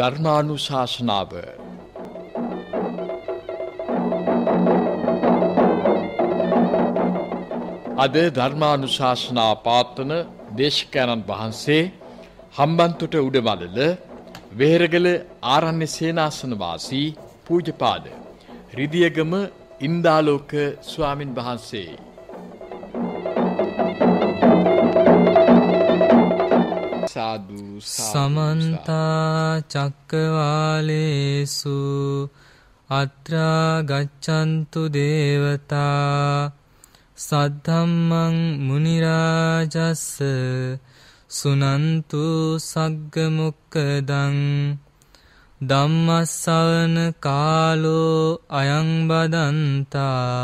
ධර්මානු ශාසනාව අද ධර්මානු ශාසනා පාත්තන දේශකෑණන් වහන්සේ හම්බන්තුට උඩමලල වේරගල ආරණ්‍ය සේනාසනවාසී පූජපාද. රිදියගම ඉන්දාලෝක ස්වාමින් වහන්සේ. සාදු සමන්තා චක්කවාලේසු අත්‍රා ගච්ඡන්තු දේවතා සද්ධම්මං මුනිරාජස්ස සුනන්තු සග්ගමුක්කදං ධම්මස්සවන කාලෝ අයං බදන්තා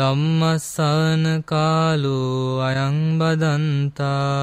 ධම්මස්සවන කාලෝ අයං බදන්තා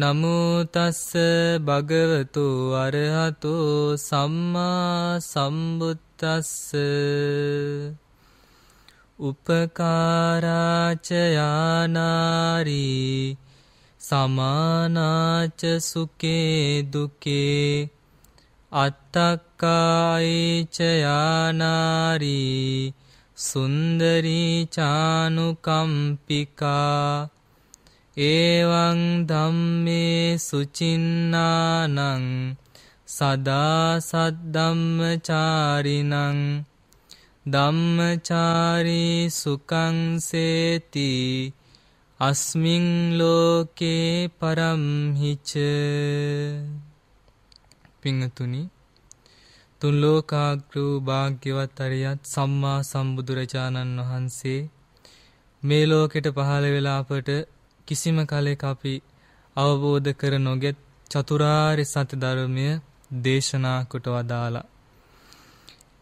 නමුතස්ස භගවතු අරහතු සම්මා සම්බුත්තස්ස උපකාරාචයානාරී සමානාච සුකේ දුකේ අත්තක්කායිචයානාරී සුන්දරී චානුකම්පිකා ඒවං ධම්මේ සුචින්නානං සදා සද්දම්මචාරිනං ධම්මචාරී සුකං සේති අස්මින් ලෝකේ පරම්හිච පිංතුනි තුන් ලෝකාග්‍ර වූ භාග්‍යවත් අරියත් සම්මා සම්බුදුරජාණන් වහන්සේ මේ ලෝකෙට පහළ වෙලා අපට කිසිම කලෙක අපි අවබෝධ කර නොගත් චතුරාර්ය සත්‍ය ධර්මය දේශනා කොට වදාලා.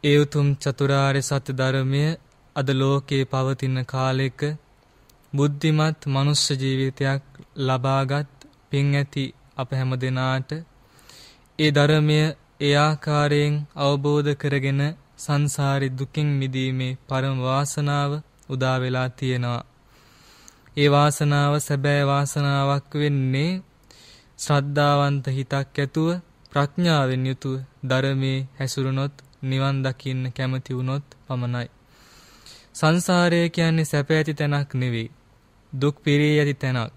ඒ උතුම් චතුරාර්ය සත්‍ය ධර්මය අද ලෝකේ පවතින කාලයක බුද්ධිමත් මනුෂ්‍ය ජීවිතයක් ලබාගත් පින් ඇති අප හැම දෙනාට ඒ ධර්මය ඒ ආකාරයෙන් අවබෝධ කරගෙන සංසාරි දුකින් මිදීමේ පරම වාසනාව උදා වෙලා තියෙනවා ඒ වාසනාව සැබෑ වාසනාවක් වෙන්නේ ශ්‍රද්ධාවන්ත හිතක් ඇතුව ප්‍රඥාවෙන් යුතුව ධර්මයේ හැසිරුණොත් නිවන් දකින්න කැමති වුණොත් පමණයි. සංසාරය කියන්නේ සැප ඇති තැනක් නෙවෙයි. දුක් පිරී ඇති තැනක්.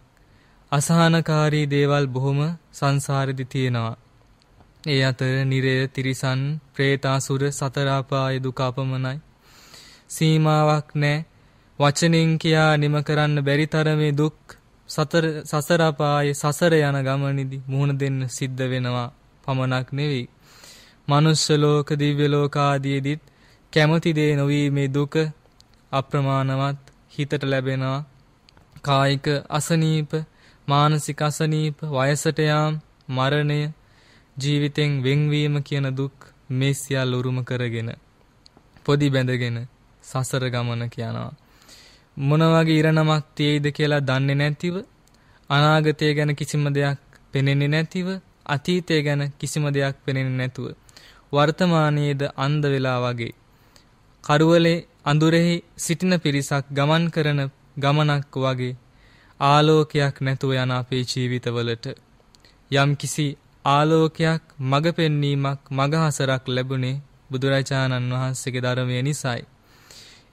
අසහනකාරී දේවල් බොහොම සංසාරෙදි තියෙනවා. ඒ අතර නිරය, තිරිසන්, പ്രേතාසුර, සතර ආපාය දුක අපමණයි. සීමාවක් නැහැ. වචනෙන් කියා නිම කරන්න බැරි තරමේ දුක් සතර සසර අපායේ සසර යන ගමනේදී මුහුණ දෙන්න සිද්ධ වෙනවා පමණක් නෙවෙයි. මනුස්ස ලෝක දිව්‍ය ලෝක ආදීදිත් කැමති දේ නොවි මේ දුක අප්‍රමාණවත් හිතට ලැබෙනවා. කායික අසනීප, මානසික අසනීප, වයසට යාම, මරණය, ජීවිතෙන් වෙන්වීම කියන දුක් මේ සියල්ල උරුම කරගෙන පොඩි බැඳගෙන සසර ගමන කියනවා. මොන වගේ ඉරණමක් තියෙයිද කියලා දන්නේ නැතිව අනාගතය ගැන කිසිම දෙයක් පෙනෙන්නේ නැතිව අතීතය ගැන කිසිම දෙයක් පෙනෙන්නේ නැතුව වර්තමානයේද අන්ධ වෙලා වගේ කරවලේ අඳුරෙහි සිටින පිරිසක් ගමන් කරන ගමනක් වගේ ආලෝකයක් නැතුව යන අපේ ජීවිතවලට යම්කිසි ආලෝකයක් මඟ පෙන්වීමක් මඟහසරක් ලැබුණේ බුදුරජාණන් වහන්සේගේ ධර්මය නිසායි.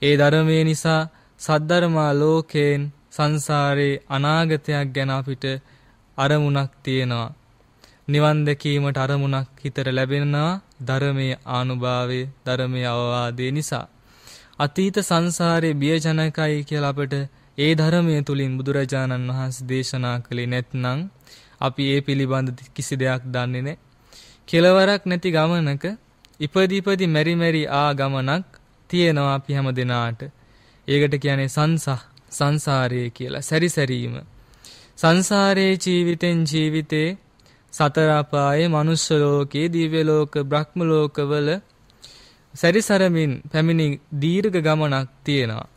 ඒ ධර්මය නිසා සද්ධර්මා ලෝකයෙන් සංසාරේ අනාගතයක් ගැන අපිට අරමුණක් තියෙනවා. නිවන් දැකීමට අරමුණක් හිතට ලැබෙනවා ධර්මයේ ආනුභාවය, ධර්මයේ අවවාදේ නිසා. අතීත සංසාරේ බියජනකයි කියලා අපිට ඒ ධර්මයේ තුලින් බුදුරජාණන් වහන්සේ දේශනා කළේ නැත්නම් අපි ඒ පිළිබඳ කිසි දෙයක් දන්නේ නැහැ. කෙලවරක් නැති ගමනක ඉපදීපදි මෙරි මෙරි ආ ගමනක් තියෙනවා අපි හැම දිනාට. ඒකට කියන්නේ සංසහ සංසාරයේ කියලා සැරිසැරීම. සංසාරයේ ජීවිතෙන් ජීවිතේ සතර අපායේ මනුෂ්‍ය ලෝකයේ දිව්‍ය ලෝක බ්‍රහ්ම ලෝකවල සැරිසරමින් පැමිණි දීර්ඝ ගමනක් තියෙනවා.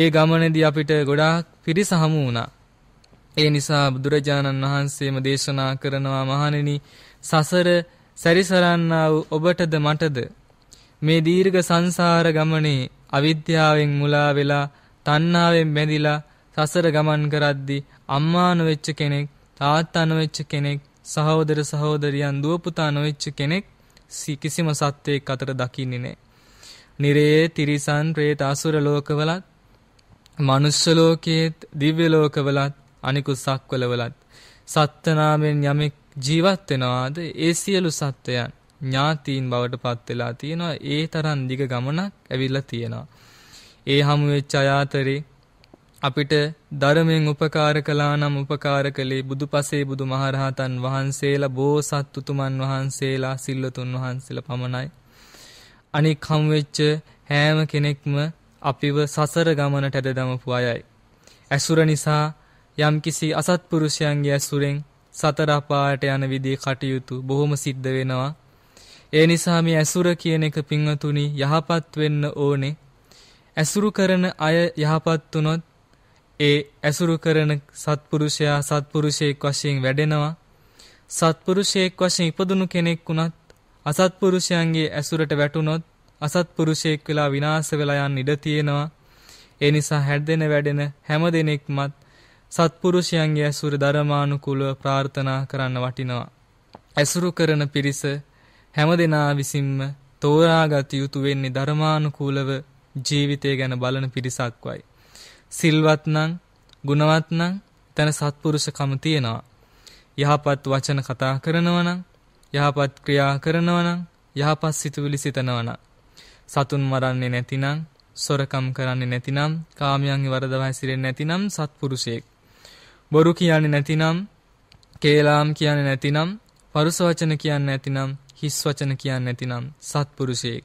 ඒ ගමනේදී අපිට ගොඩාක් පිරිස හමු වුණා. ඒ නිසා බුදුරජාණන් වහන්සේම දේශනා කරනවා මහණෙනි සසර සැරිසරන්නා වූ ඔබටද මටද මේ දීර්ඝ සංසාර ගමනේ අවිද්‍යාවෙන් මුලා වෙලා තණ්හාවෙන් බැඳිලා සසර ගමන් කරද්දී අම්මා නොවෙච්ච කෙනෙක් තාත්තා නොවෙච්ච කෙනෙක් සහෝදර සහෝදරියන් දුව පුතා නොවෙච්ච කෙනෙක් කිසිම සත්වයක් අතර දකින්නේ නැහැ. නිරයේ තිරිසන් പ്രേත අසුර ලෝකවලත් මනුස්ස ලෝකයේත් දිව්‍ය ලෝකවලත් අනිකුත් සක්වලවලත් සත්ත්වනාමෙන් යමෙක් ජීවත් වෙනවාද ඒ සියලු සත්වයන් ඥාතීන් බවට පත් වෙලා තියෙනවා. ඒ තරම් දිග ගමනක් ඇවිල්ලා තියෙනවා. ඒ හමු වෙච්ච අයාතරේ අපිට ධර්මයෙන් උපකාර කළා නම් උපකාර කළේ බුදුපසේ බුදුමහරහතන් වහන්සේලා බෝසත් උතුමන් වහන්සේලා සිල්වතුන් වහන්සේලා පමණයි. අනික් හම් වෙච්ච හැම කෙනෙක්ම අපිව සසර ගමනට ඇදදමපු අයයි. ඇසුර නිසා යම්කිසි අසත්පුරුෂයන්ගේ ඇසුරෙන් සතර අපායට යන විදිහේ කටයුතු බොහොම සිද්ධ වෙනවා. ඒ නිසා මේ ඇසුර කියන එක පින්වතුනි යහපත් වෙන්න ඕනේ. ඇසුරු කරන අය යහපත් වුණොත් ඒ ඇසුරු කරන සත්පුරුෂයා සත්පුරුෂයෙක් වශයෙන් වැඩෙනවා. සත්පුරුෂයෙක් වශයෙන් ඉපදුණු කෙනෙක් වුණත් අසත්පුරුෂයන්ගේ ඇසුරට වැටුණොත් අසත්පුරුෂයෙක් වෙලා විනාශ වෙලා යන්න ඉඩ තියෙනවා. ඒ නිසා හැදෙන වැඩෙන හැම දිනෙකමත් සත්පුරුෂයන්ගේ ඇසුර ධර්මානුකූලව ප්‍රාර්ථනා කරන්න වටිනවා. ඇසුරු කරන පිරිස හැම දෙනා විසින්ම තෝරාගත යුතු වෙන්නේ ධර්මානුකූලව ජීවිතය ගැන බලන පිරිසක්වයි. සිල්වත් නම්, ගුණවත් නම්, තන සත්පුරුෂකම තියනවා. යහපත් වචන කතා කරනවා නම්, යහපත් ක්‍රියා කරනවා නම්, යහපත් සිතුවිලි සිතනවා නම්, සතුන් මරන්නේ නැතිනම්, සොරකම් කරන්නේ නැතිනම්, කාමයන්හි වරදව හැසිරෙන්නේ නැතිනම් සත්පුරුෂයෙක්. බොරු කියන්නේ නැතිනම්, කේලාම් කියන්නේ නැතිනම්, පරුස වචන කියන්නේ නැතිනම් හිස් වචන කියන්නේ නැතිනම් සත්පුරුෂයෙක්.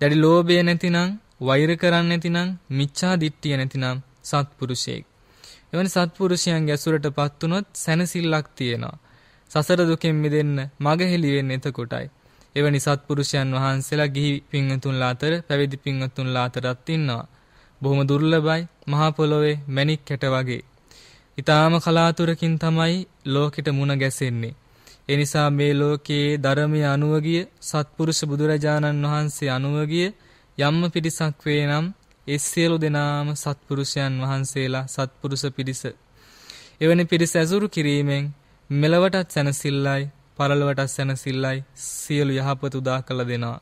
දැඩි ලෝභය නැතිනම් වෛර කරන්නේ නැතිනම් මිච්ඡා දිට්ඨිය නැතිනම් සත්පුරුෂයෙක්. එවැනි සත්පුරුෂයන්ගේ ඇසුරටපත් වුනොත් සැනසෙල්ලක් තියෙනවා. සසර දුකෙන් මිදෙන්න මඟ හෙළි වෙන්නේ එතකොටයි. එවැනි සත්පුරුෂයන් වහන්සේලා ගිහි පින්වතුන්ලා අතර පැවිදි පින්වතුන්ලා අතරත් ඉන්නවා. බොහොම දුර්ලභයි මහා පොළොවේ මණික් කැට වගේ. ඊටාම කලාතුරකින් තමයි ලෝකෙට මුණ ගැසෙන්නේ. එනිසා මේ ලෝකයේ ධර්මය අනුව ගිය සත්පුරුෂ බුදුරජාණන් වහන්සේ අනුව ගිය යම්ම පිරිසක් වේ නම් ඒ සියලු දෙනාම සත්පුරුෂයන් වහන්සේලා සත්පුරුෂ පිරිස. එවැනි පිරිස ඇසුරු කිරීමෙන් මෙලවටත් සැනසෙල්ලයි, පරලොවටත් සැනසෙල්ලයි සියලු යහපත උදා කළ දෙනවා.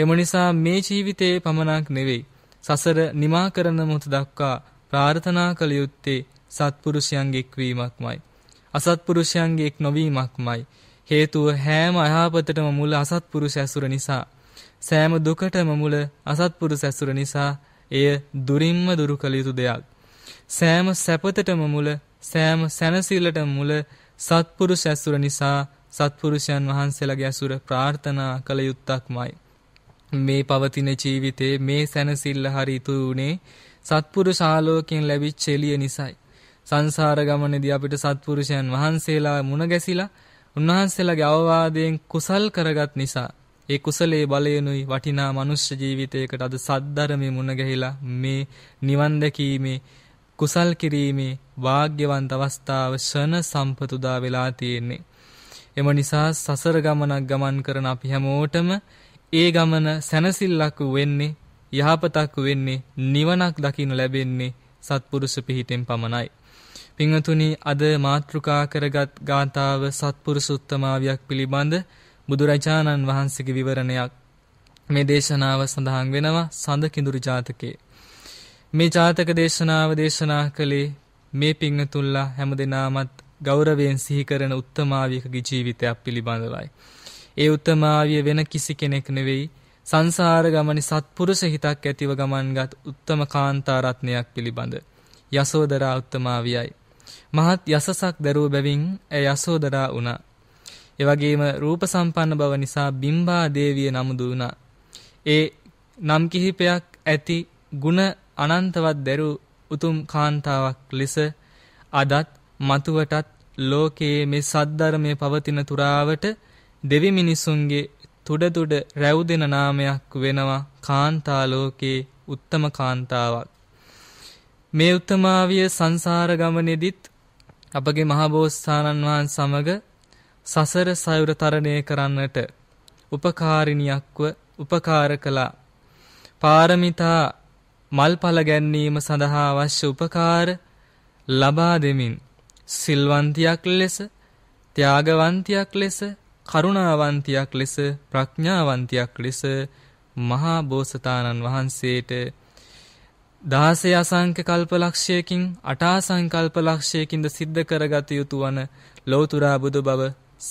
එම නිසා මේ ජීවිතයේ පමණක් නෙවෙයි සසර නිමා කරන මොහොත දක්වා ප්‍රාර්ථනා කළ යුත්තේ සත්පුරුෂයන් එක්වීමක්මයි. අසත්පුරුෂයන්ගේ එක් නොවීමක්මයි. හේතුව හැම අයහපතටම මුල අසත්පුරුෂ ඇසුර නිසා. සෑම දුකටම මුල අසත්පුරුෂ ඇසුර නිසා එය දුරින්ම දුරු කළ යුතු දෙයක්. සෑම සැපතටම මුල සෑම සැනසීලටම මුල සත්පුරුෂ ඇසුර නිසා සත්පුරුෂයන් වහන්සේලාගේ ඇසුර ප්‍රාර්ථනා කළ යුත්තක්මයි. මේ පවතින ජීවිතේ මේ සැනසෙල්ල හරි ඉතුරු උනේ සත්පුරුෂ ආලෝකයෙන් ලැබිච්ච එළිය නිසායි. සංසාර ගමනේදී අපිට සත්පුරුෂයන් වහන්සේලා මුණ ගැසිලා උන්වහන්සේලාගේ අවවාදයෙන් කුසල් කරගත් නිසා ඒ කුසලයේ බලයෙන්ුයි වටිනා මනුෂ්‍ය ජීවිතයකට අද සද්ධර්මයේ මුණ ගැහිලා මේ නිවන් දැකීමේ කුසල් කිරීමේ වාග්යවන්ත අවස්ථාව ශන සම්පතුදා වෙලා තියෙන්නේ. එම නිසා සසර ගමනක් ගමන් කරන අපි හැමෝටම ඒ ගමන සැනසෙල්ලක් වෙන්නේ යහපතක් වෙන්නේ නිවනක් දකින්න ලැබෙන්නේ සත්පුරුෂ පිහිටෙන් පමණයි. පිංහතුනි අද මාතෘකා කරගත් ගාථාව සත්පුරුසුත්තමාවයක් පිළිබඳ බුදුරජාණන් වහන්සේගේ විවරණයක් මේ දේශනාව සඳහන් වෙනවා සඳ කිඳුරු ජාතකයේ මේ ජාතක දේශනාව දේශනා කළේ මේ පිංහතුල්ලා හැම දෙනාමත් ගෞරවයෙන් සිහි කරන උත්තමාවියකගේ ජීවිතයක් පිළිබඳවයි ඒ උත්තමාවිය වෙන කිසි කෙනෙක් නෙවෙයි සංසාර ගමනේ සත්පුරුෂ හිතක් ඇතිව ගමන්ගත් උත්තම කාන්තාරත්නයක් පිළිබඳ යසෝදරා උත්තමාවියයි මහත් යසසක් දරූ බැවින් ඇය යසෝදරා වුණා. ඒ වගේම රූප සම්පන්න බව නිසා බිම්බා දේවිය නමුදු වුණා. ඒ නම් කිහිපයක් ඇති ಗುಣ අනන්තවත් දරූ උතුම් කාන්තාවක් ලෙස අදත් මතුවටත් ලෝකයේ මේ සද්ධර්මයේ පවතින තුරාවට දෙවි මිනිසුන්ගේ තුඩ තුඩ රැව් දෙන නාමයක් වෙනවා කාන්තා ලෝකේ උත්තම කාන්තාවක් මේ උත්තමාවිය සංසාර ගමනේදීත් අපගේ මහබෝසතාණන් වහන්සේ සමග සසර සයුර තරණය කරන්නට උපකාරිනියක්ව උපකාර කළා. පාරමිතා මල්ඵල ගැනීම සඳහා අවශ්‍ය උපකාර ලබා දෙමින් සිල්වන්තියක් ලෙස ත්‍යාගවන්තියක් ලෙස කරුණාවන්තියක් ලෙස ප්‍රඥාවන්තියක් ලෙස මහා බෝසතාණන් වහන්සේට දහසේ අසංක කල්පලක්ෂයකින් අටාසංකල්පලක්ෂයකින්ද සිද්ධ කරගත යුතු වන ලෝතුරා බුදු බව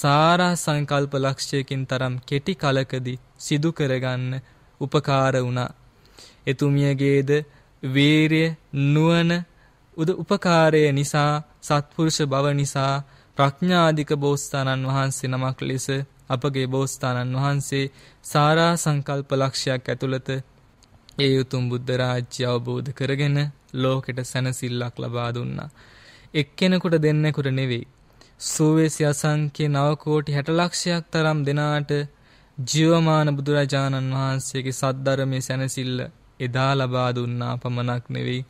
සාරා සංකල්පලක්ෂයකින් තරම් කෙටි කලකදී සිදු කරගන්න උපකාර වුණා. එතුමියගේද වීරය නුවණ උද උපකාරය නිසා සත්පුරුෂ බව නිසා ප්‍රඥාධික බෝස්ථානන් වහන්සේ නමක් ලෙස අපගේ බෝස්ථානන් වහන්සේ සාරා සංකල්ප ලක්ෂයක් ඇතුළත ඒ උතුම් බුද්ධ රාජ්‍ය අවබෝධ කරගෙන ලෝකෙට සැනසෙල්ලක් ලබා දුන්නා. එක්කෙනෙකුට දෙන්නෙකුට නෙවෙයි. සූවේසි අසංඛ්‍ය 9 කෝටි 60 ලක්ෂයක් තරම් දෙනාට ජීවමාන බුදුරජාණන් වහන්සේගේ සද්ධර්මයේ සැනසෙල්ල එදා ලබා දුන්නා පමණක් නෙවෙයි.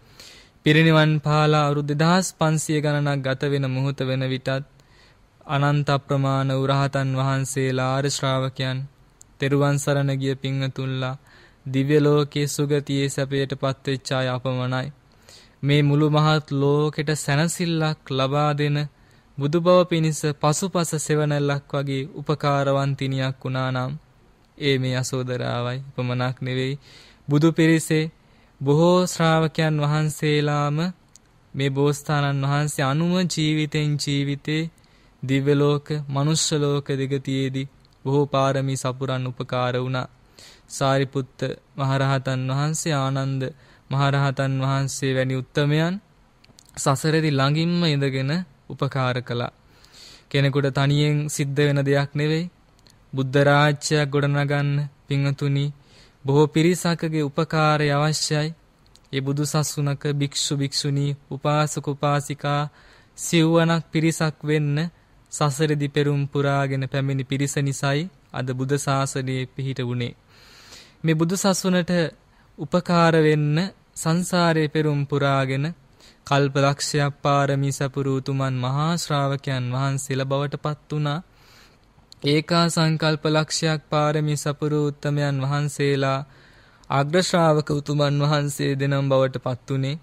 පිරිනිවන් පාලා අවුරුදු 2500 ගණනක් ගත වෙන මොහොත වෙන විටත් අනන්ත අප්‍රමාණ උරහතන් වහන්සේලා ආර්ය ශ්‍රාවකයන් තෙරුවන් සරණ ගිය පිංගතුන්ලා දිව්‍ය ලෝකයේ සුගතියේ සැපයට පත්වෙච්ච අය අපමණයි. මේ මුළු මහත් ලෝකෙට සැනසෙල්ලක් ලබා දෙන බුදු බව පිණිස පසුපස සෙවණැල්ලක් වගේ උපකාරවන්තිනියක් වුණා නම් ඒ මේ අසෝදරාවයි පමණක් නෙවෙයි බුදු පිරිසේ බොහෝ ශ්‍රාවකයන් වහන්සේලාම මේ බෝසතාණන් වහන්සේ අනුම ජීවිතෙන් ජීවිතේ දිව්‍ය ලෝක, මනුෂ්‍ය ලෝක දෙගතියේදී බොහෝ පාරමී සපුරන් උපකාර වුණා. සාරිපුත්ත මහරහතන් වහන්සේ ආනන්ද මහරහතන් වහන්සේ වැනි උත්තමයන් සසරෙදි ළඟින්ම ඉඳගෙන උපකාර කළා. කෙනෙකුට තනියෙන් සිද්ධ වෙන දෙයක් නෙවෙයි. බුද්ධ රාජ්‍යයක් ගොඩනගන්න පිංතුනි බොහෝ පිරිසකගේ උපකාරය අවශ්‍යයි. ඒ බුදු සසුනක භික්ෂු භික්ෂුණී උපාසක උපාසිකා සිව්වනක් පිරිසක් වෙන්න සසරෙදි පෙරුම් පුරාගෙන පැමිණි පිරිස නිසයි අද බුද ශාසනයේ පිහිට වුණේ. මේ බුදු සසුනට උපකාර වෙන්න සංසාරේ පෙරුම් පුරාගෙන කල්ප ලක්ෂයක් පාරමී සපුරු උතුමන් මහා ශ්‍රාවකයන් වහන්සේලා බවට පත් වුණා. ඒකා සංකල්ප ලක්ෂයක් පාරමී සපුරු උත්තමයන් වහන්සේලා අග්‍ර ශ්‍රාවක උතුමන් වහන්සේ දෙනම් බවට පත් උනේ.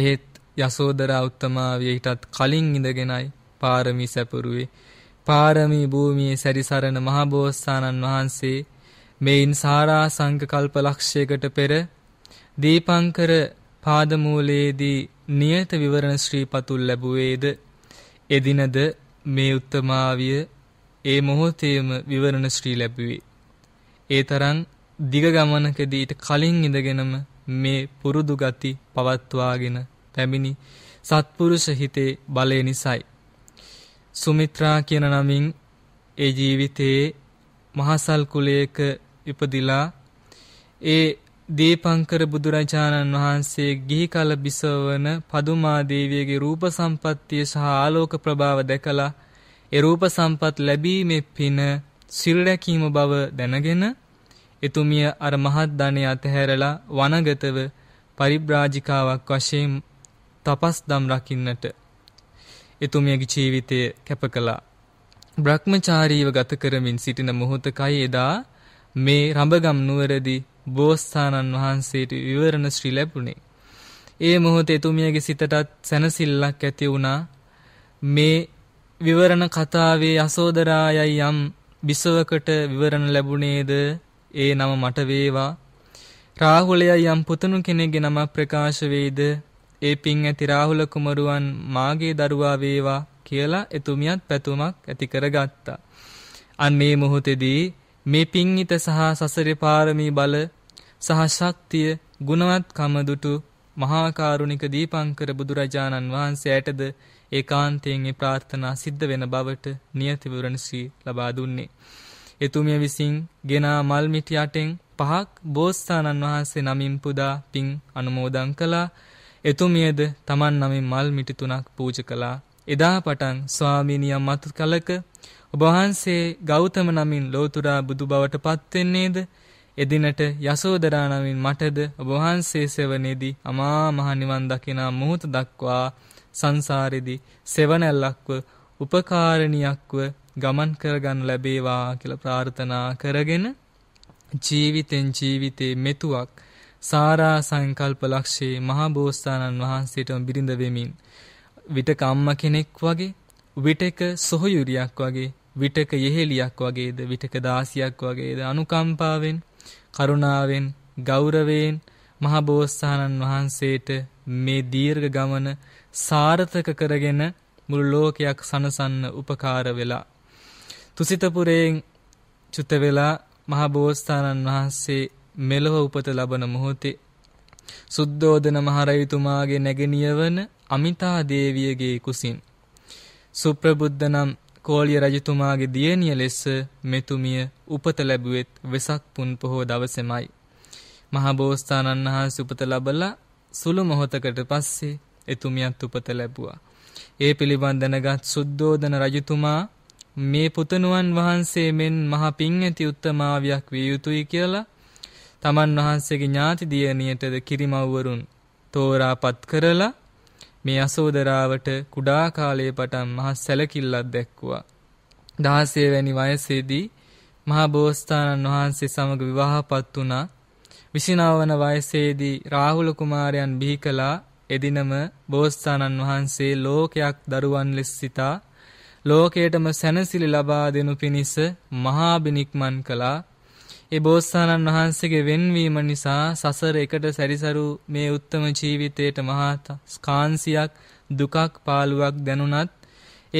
එහෙත් යසෝදරා උත්තමාවිය ඊටත් කලින් ඉඳගෙනයි පාරමී සැපරුවේ පාරමී භූමියේ සැරිසරන මහබෝසතාණන් වහන්සේ මෙයින් සාරාසංක කල්ප ලක්ෂයකට පෙර දීපංකර පාදමූලයේදී නියත විවරණ ශ්‍රී පතුල් ලැබුවේද එදිනද මේ උත්තමාවිය ඒ මොහොතේම විවරණ ශ්‍රී ලැබුවේ ඒ තරම් දිග ගමනකදී ඊට කලින් ඉඳගෙනම මේ පුරුදු ගති පවත්වාගෙන පැමිණි සත්පුරුෂ හිතේ බලය නිසයි සුමිත්‍රා කියන නමින් ඒ ජීවිතයේ මහසල් කුලයක ඉපදිලා ඒ දීපංකර බුදුරජාණන් වහන්සේ ගිහි කල බිසවන පදුමා දේවියගේ රූප සම්පත්තිය සහ ආලෝක ප්‍රභාව දැකලා ඒ රූප සම්පත් ලැබීමේ පින සිල් රැකීම බව දැනගෙන එතුමිය අර මහත් ධනය අතහැරලා වනගතව පරිබ්‍රාජිකාවක් වශයෙන් තපස් දම් රකින්නට එතුමියගේ ජීවිතය කැප කළා. බ්‍රහ්මචාරීව ගත කරමින් සිටින මොහොතකයි එදා මේ රඹගම් නුවරදී බෝස්ථානන් වහන්සේට විවරණ ශ්‍රී ලැබුණේ. ඒ මොහොතේ එතුමියගේ සිතටත් සැනසෙල්ලක් ඇති වුණා. මේ විවරණ කතාවේ යසෝදරායයි යම් විසවකට විවරණ ලැබුණේද ඒ නම මට වේවා. රාහුලයයි යම් පුතුණු කෙනෙක්ගේ නම ප්‍රකාශ වේද ඒ පින් ඇති රාහුල කුමරුවන් මාගේ දරුවා වේවා කියලා එතුමියත් පැතුමක් ඇති කරගත්තා. අන්න ඒ මොහොතේදී මේ පිංිත සහ සසරේ පාරමී බල සහ ශක්තිය ගුණවත්කම දුටු මහා කරුණික දීපංකර බුදුරජාණන් වහන්සේටද ඒකාන්තයෙන් ඒ ප්‍රාර්ථනා සිද්ධ වෙන බවට නියති විවරණසී ලබා දුන්නේ. එතුමිය විසින් ගෙනා මල් මිටි යටෙන් පහක් බෝසතාණන් වහන්සේ නමින් පුදා පිං අනුමෝදන් කළා. එතුමියද Taman නමින් මල් මිටි තුනක් පූජා කළා. එදා පටන් ස්වාමීනිය මත් කලක ඔබ වහන්සේ ගෞතම නමින් ලෝතුරා බුදු බවට පත් වෙන්නේද? එදිනට යසෝදරා නමින් මටද ඔබ වහන්සේ සෙවණේදී අමා මහ නිවන් දකිනා මොහොත දක්වා සංසාරෙදී සෙවණැල්ලක්ව උපකාරණියක්ව ගමන් කරගන්න ලැබේවා කියලා ප්‍රාර්ථනා කරගෙන ජීවිතෙන් ජීවිතේ මෙතුවක් සාරා සංකල්ප ලක්ෂේ මහා බෝසතාණන් වහන්සේටම බිරිඳ වෙමින් විටක අම්මා කෙනෙක් වගේ විටක සොහොයුරියක් වගේ විටක යෙහෙලියක් වගේද විටක දාසියක් වගේද අනුකම්පාවෙන් කරුණාවෙන් ගෞරවයෙන් මහබෝසතාණන් වහන්සේට මේ දීර්ඝ ගමන සාර්ථක කරගෙන මුළු ලෝකයක් සනසන්න උපකාර වෙලා තුසිතපුරයෙන් චුත වෙලා මහබෝසතාණන් වහන්සේ මෙලොව උපත ලබන මොහොතේ සුද්ධෝදන මහරජතුමාගේ නැගණිය වන අමිතා දේවියගේ කුසින් සුප්‍රබුද්ධ නම් කෝලිය රජතුමාගේ දියණිය ලෙස මෙතුමිය උපත ලැබුවෙත් වෙසක් පුන් පොහෝ දවසෙමයි. මහබෝසතාණන් වහන්සේ උපත ලබලා සුළු මොහොතකට පස්සේ එතුමියත් උපත ලැබුවා. ඒ පිළිබඳ දැනගත් සුද්ධෝදන රජතුමා මේ පුතණුවන් වහන්සේ මෙන් මහ පිං ඇති උත්තමාවියක් විය යුතුයි කියලා තමන් වහන්සේගේ ඥාති දියණියටද කිරිමව්වරුන් තෝරාපත් කරලා මේ යසෝදරාවට කුඩා කාලයේ පටන් මහා සැලකිල්ලක් දැක්වුවා. 16 වැනි වයසේදී මහා බෝසතාණන් වහන්සේ සමග විවාහපත් වුණා. 29 වන වයසේදී රාහුල කුමාරයන් බිහි කළා. එදිනම බෝසතාණන් වහන්සේ ලෝකයක් දරුවන් ලෙස සිතා ලෝකයටම සැනසිලි ලබා දෙනු පිණිස මහා බිනික්මන් කළා. ඒ බෝසතාණන් වහන්සේගේ වෙන්වීම නිසා සසර එකට සැරිසරු මේ උත්තම ජීවිතයට මහා ස්කාන්සියක් දුකක් පාළුවක් දැනුණත්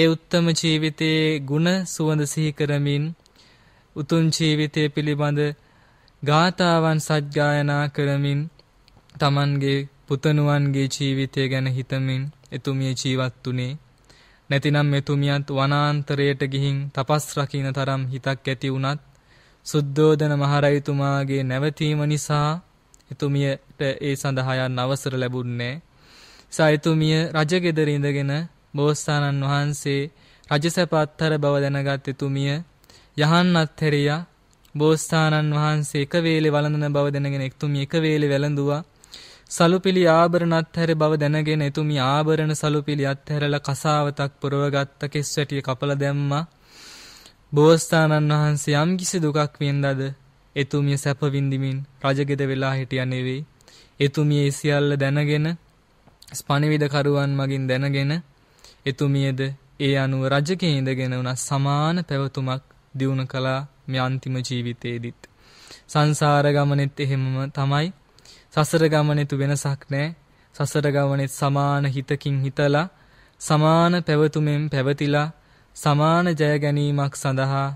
ඒ උත්තම ජීවිතයේ ಗುಣ සුවඳ සිහි කරමින් උතුම් ජීවිතය පිළිබඳ ගාතාවන් සජ්ගායනා කරමින් තමන්ගේ පුතණුවන්ගේ ජීවිතය ගැන හිතමින් එතුමිය ජීවත් වුණේ නැතිනම් මෙතුමියත් වනාන්තරයට ගිහින් තපස් රකින්න තරම් හිතක් ඇති වුණත් සුද්ධෝදන මහරජතුමාගේ නැවතීම නිසා එතුමියට ඒ සඳහා යන්න අවසර ලැබුණේ. සයිතුමිය රජගෙදර ඉඳගෙන බෝසතාණන් වහන්සේ රජසැප අත්තර බව දැනගත් එතුමිය යහන් අත්හැරියා. බෝසතාණන් වහන්සේ එක වේලේ වළඳන බව දැනගෙන එතුමිය එක වේලේ වැළඳුවා. සලුපිලි ආභරණ අත්හැර බව දැනගෙන එතුමිය ආභරණ සලුපිලි අත්හැරලා කසාවතක් පුරවගත්ත කෙස් වැටිය කපලා දැම්මා. බෝසතාණන් වහන්සේ යම් කිසි දුකක් වින්දද එතුමිය සැප විඳිමින් රජගෙද වෙලා හිටියා නෙවෙයි. එතුමිය ඒ සියල්ල දැනගෙන ස්පණිවිද කරුවන් මගින් දැනගෙන එතුමියද ඒ අනුව රජකේ ඉඳගෙන උනත් සමාන පැවතුමක් දිනු කළා මේ අන්තිම ජීවිතේදිත්. සංසාර ගමනෙත් එහෙමම තමයි. සසර ගමනෙත් වෙනසක් නැහැ. සසර ගමනෙත් සමාන හිතකින් හිතලා සමාන පැවතුමෙන් පැවතිලා සමාන ජය ගැනීමක් සඳහා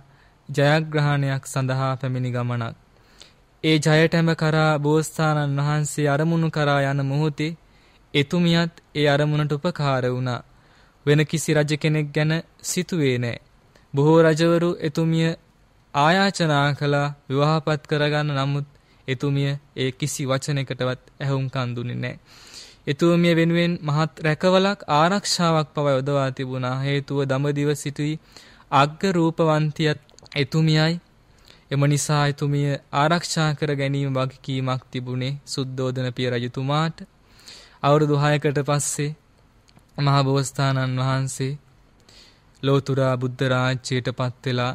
ජයග්‍රහණයක් සඳහා පැමිණි ගමනක්. ඒ ජයටම කරා බෝස්ථානන් වහන්සේ අරමුණු කරා යන මොහොතේ එතුමියත් ඒ අරමුණට උපකාර වුණා. වෙන කිසි රජ කෙනෙක් ගැන සිතුවේ නෑ. බොහෝ රජවරු එතුමිය ආයාචනා කළා විවාහපත් කරගන්න නමුත් එතුමිය ඒ කිසි වචනයකටවත් ඇහුම්කන් දුන්නේ නැහැ. එතුමිය වෙනුවෙන් මහත් රැකවලක් ආරක්ෂාවක් පව යොදවා තිබුණා. හේතුව දඹදිව සිටි අග්ග රූපවන්තියත් එතුමියයි. එම නිසා එතුමිය ආරක්ෂා කර ගැනීම වගකීමක් තිබුණේ සුද්ධෝදන පිය රජතුමාට. අවුරුදු 6කට පස්සේ මහා බෝසතාණන් වහන්සේ ලෝතුරා බුද්ධ රාජ්‍යයට පත් වෙලා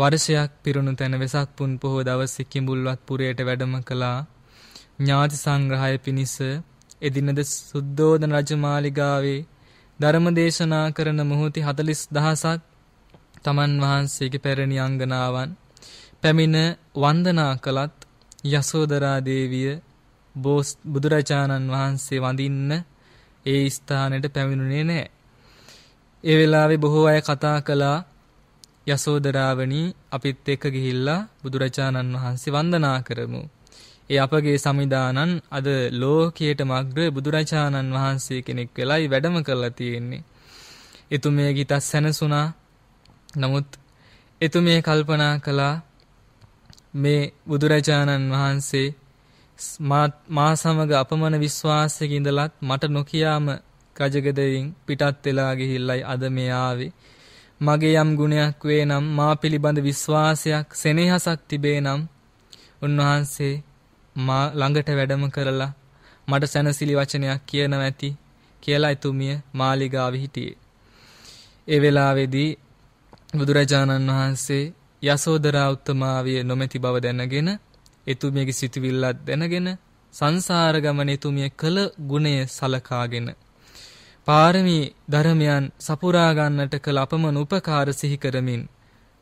වර්ෂයක් පිරුණු තැන වෙසක් පුන් පොහෝ දවසේ කිඹුල්වත් පුරයට වැඩම කළා ඥාති සංග්‍රහය පිණිස එදිනද සුද්ධෝදන රජමාලිගාවේ ධර්ම දේශනා කරන මොහොතේ 40000ක් තමන් වහන්සේගේ පැරණි අංගනාවන් පැමිණ වන්දනා කළත් යසෝදරා දේවිය බුදුරජාණන් වහන්සේ වඳින්න ඒ ස්ථානෙට පැමිණුනේ නැහැ. ඒ වෙලාවේ බොහෝ අය කතා කළා යසෝදරාවනි අපිත් එක්ක ගිහිල්ලා බුදුරජාණන් වහන්සේ වන්දනා කරමු. ඒ අපගේ සමිදානන් අද ලෝකයට මග්‍ර බුදුරජාණන් වහන්සේ කෙනෙක් වෙලයි වැඩම කරලා තියෙන්නේ. එතුමිය ගිතත් සැනසුණා. නමුත් එතුමිය කල්පනා කළා මේ බුදුරජාණන් වහන්සේ මා සමග අපමණ විශ්වාසයක ඉඳලත් මට නොකියාම ගජගදයෙන් පිටත් වෙලා ගිහිල්ලයි අද මේ ආවේ. මගේ යම් ගුණයක් වේ නම් මා පිළිබඳ විශ්වාසයක් සෙනෙහසක් තිබේ නම් උන්වහන්සේ මා ළඟට වැඩම කරලා මට සැනසිලි වචනයක් කියනවා ඇති කියලා එතුමිය මාලිගාවේ හිටියේ. ඒ වෙලාවේදී බුදුරජාණන් වහන්සේ යසෝදරා උත්තමාවිය නොමැති බව දැනගෙන එතුමියගේ සිතවිල්ලත් දැනගෙන සංසාර ගමන එතුමිය කළ ගුණය සලකාගෙන පාරමී ධර්මයන් සපුරා ගන්නට කළ අපමණ උපකාර සිහි කරමින්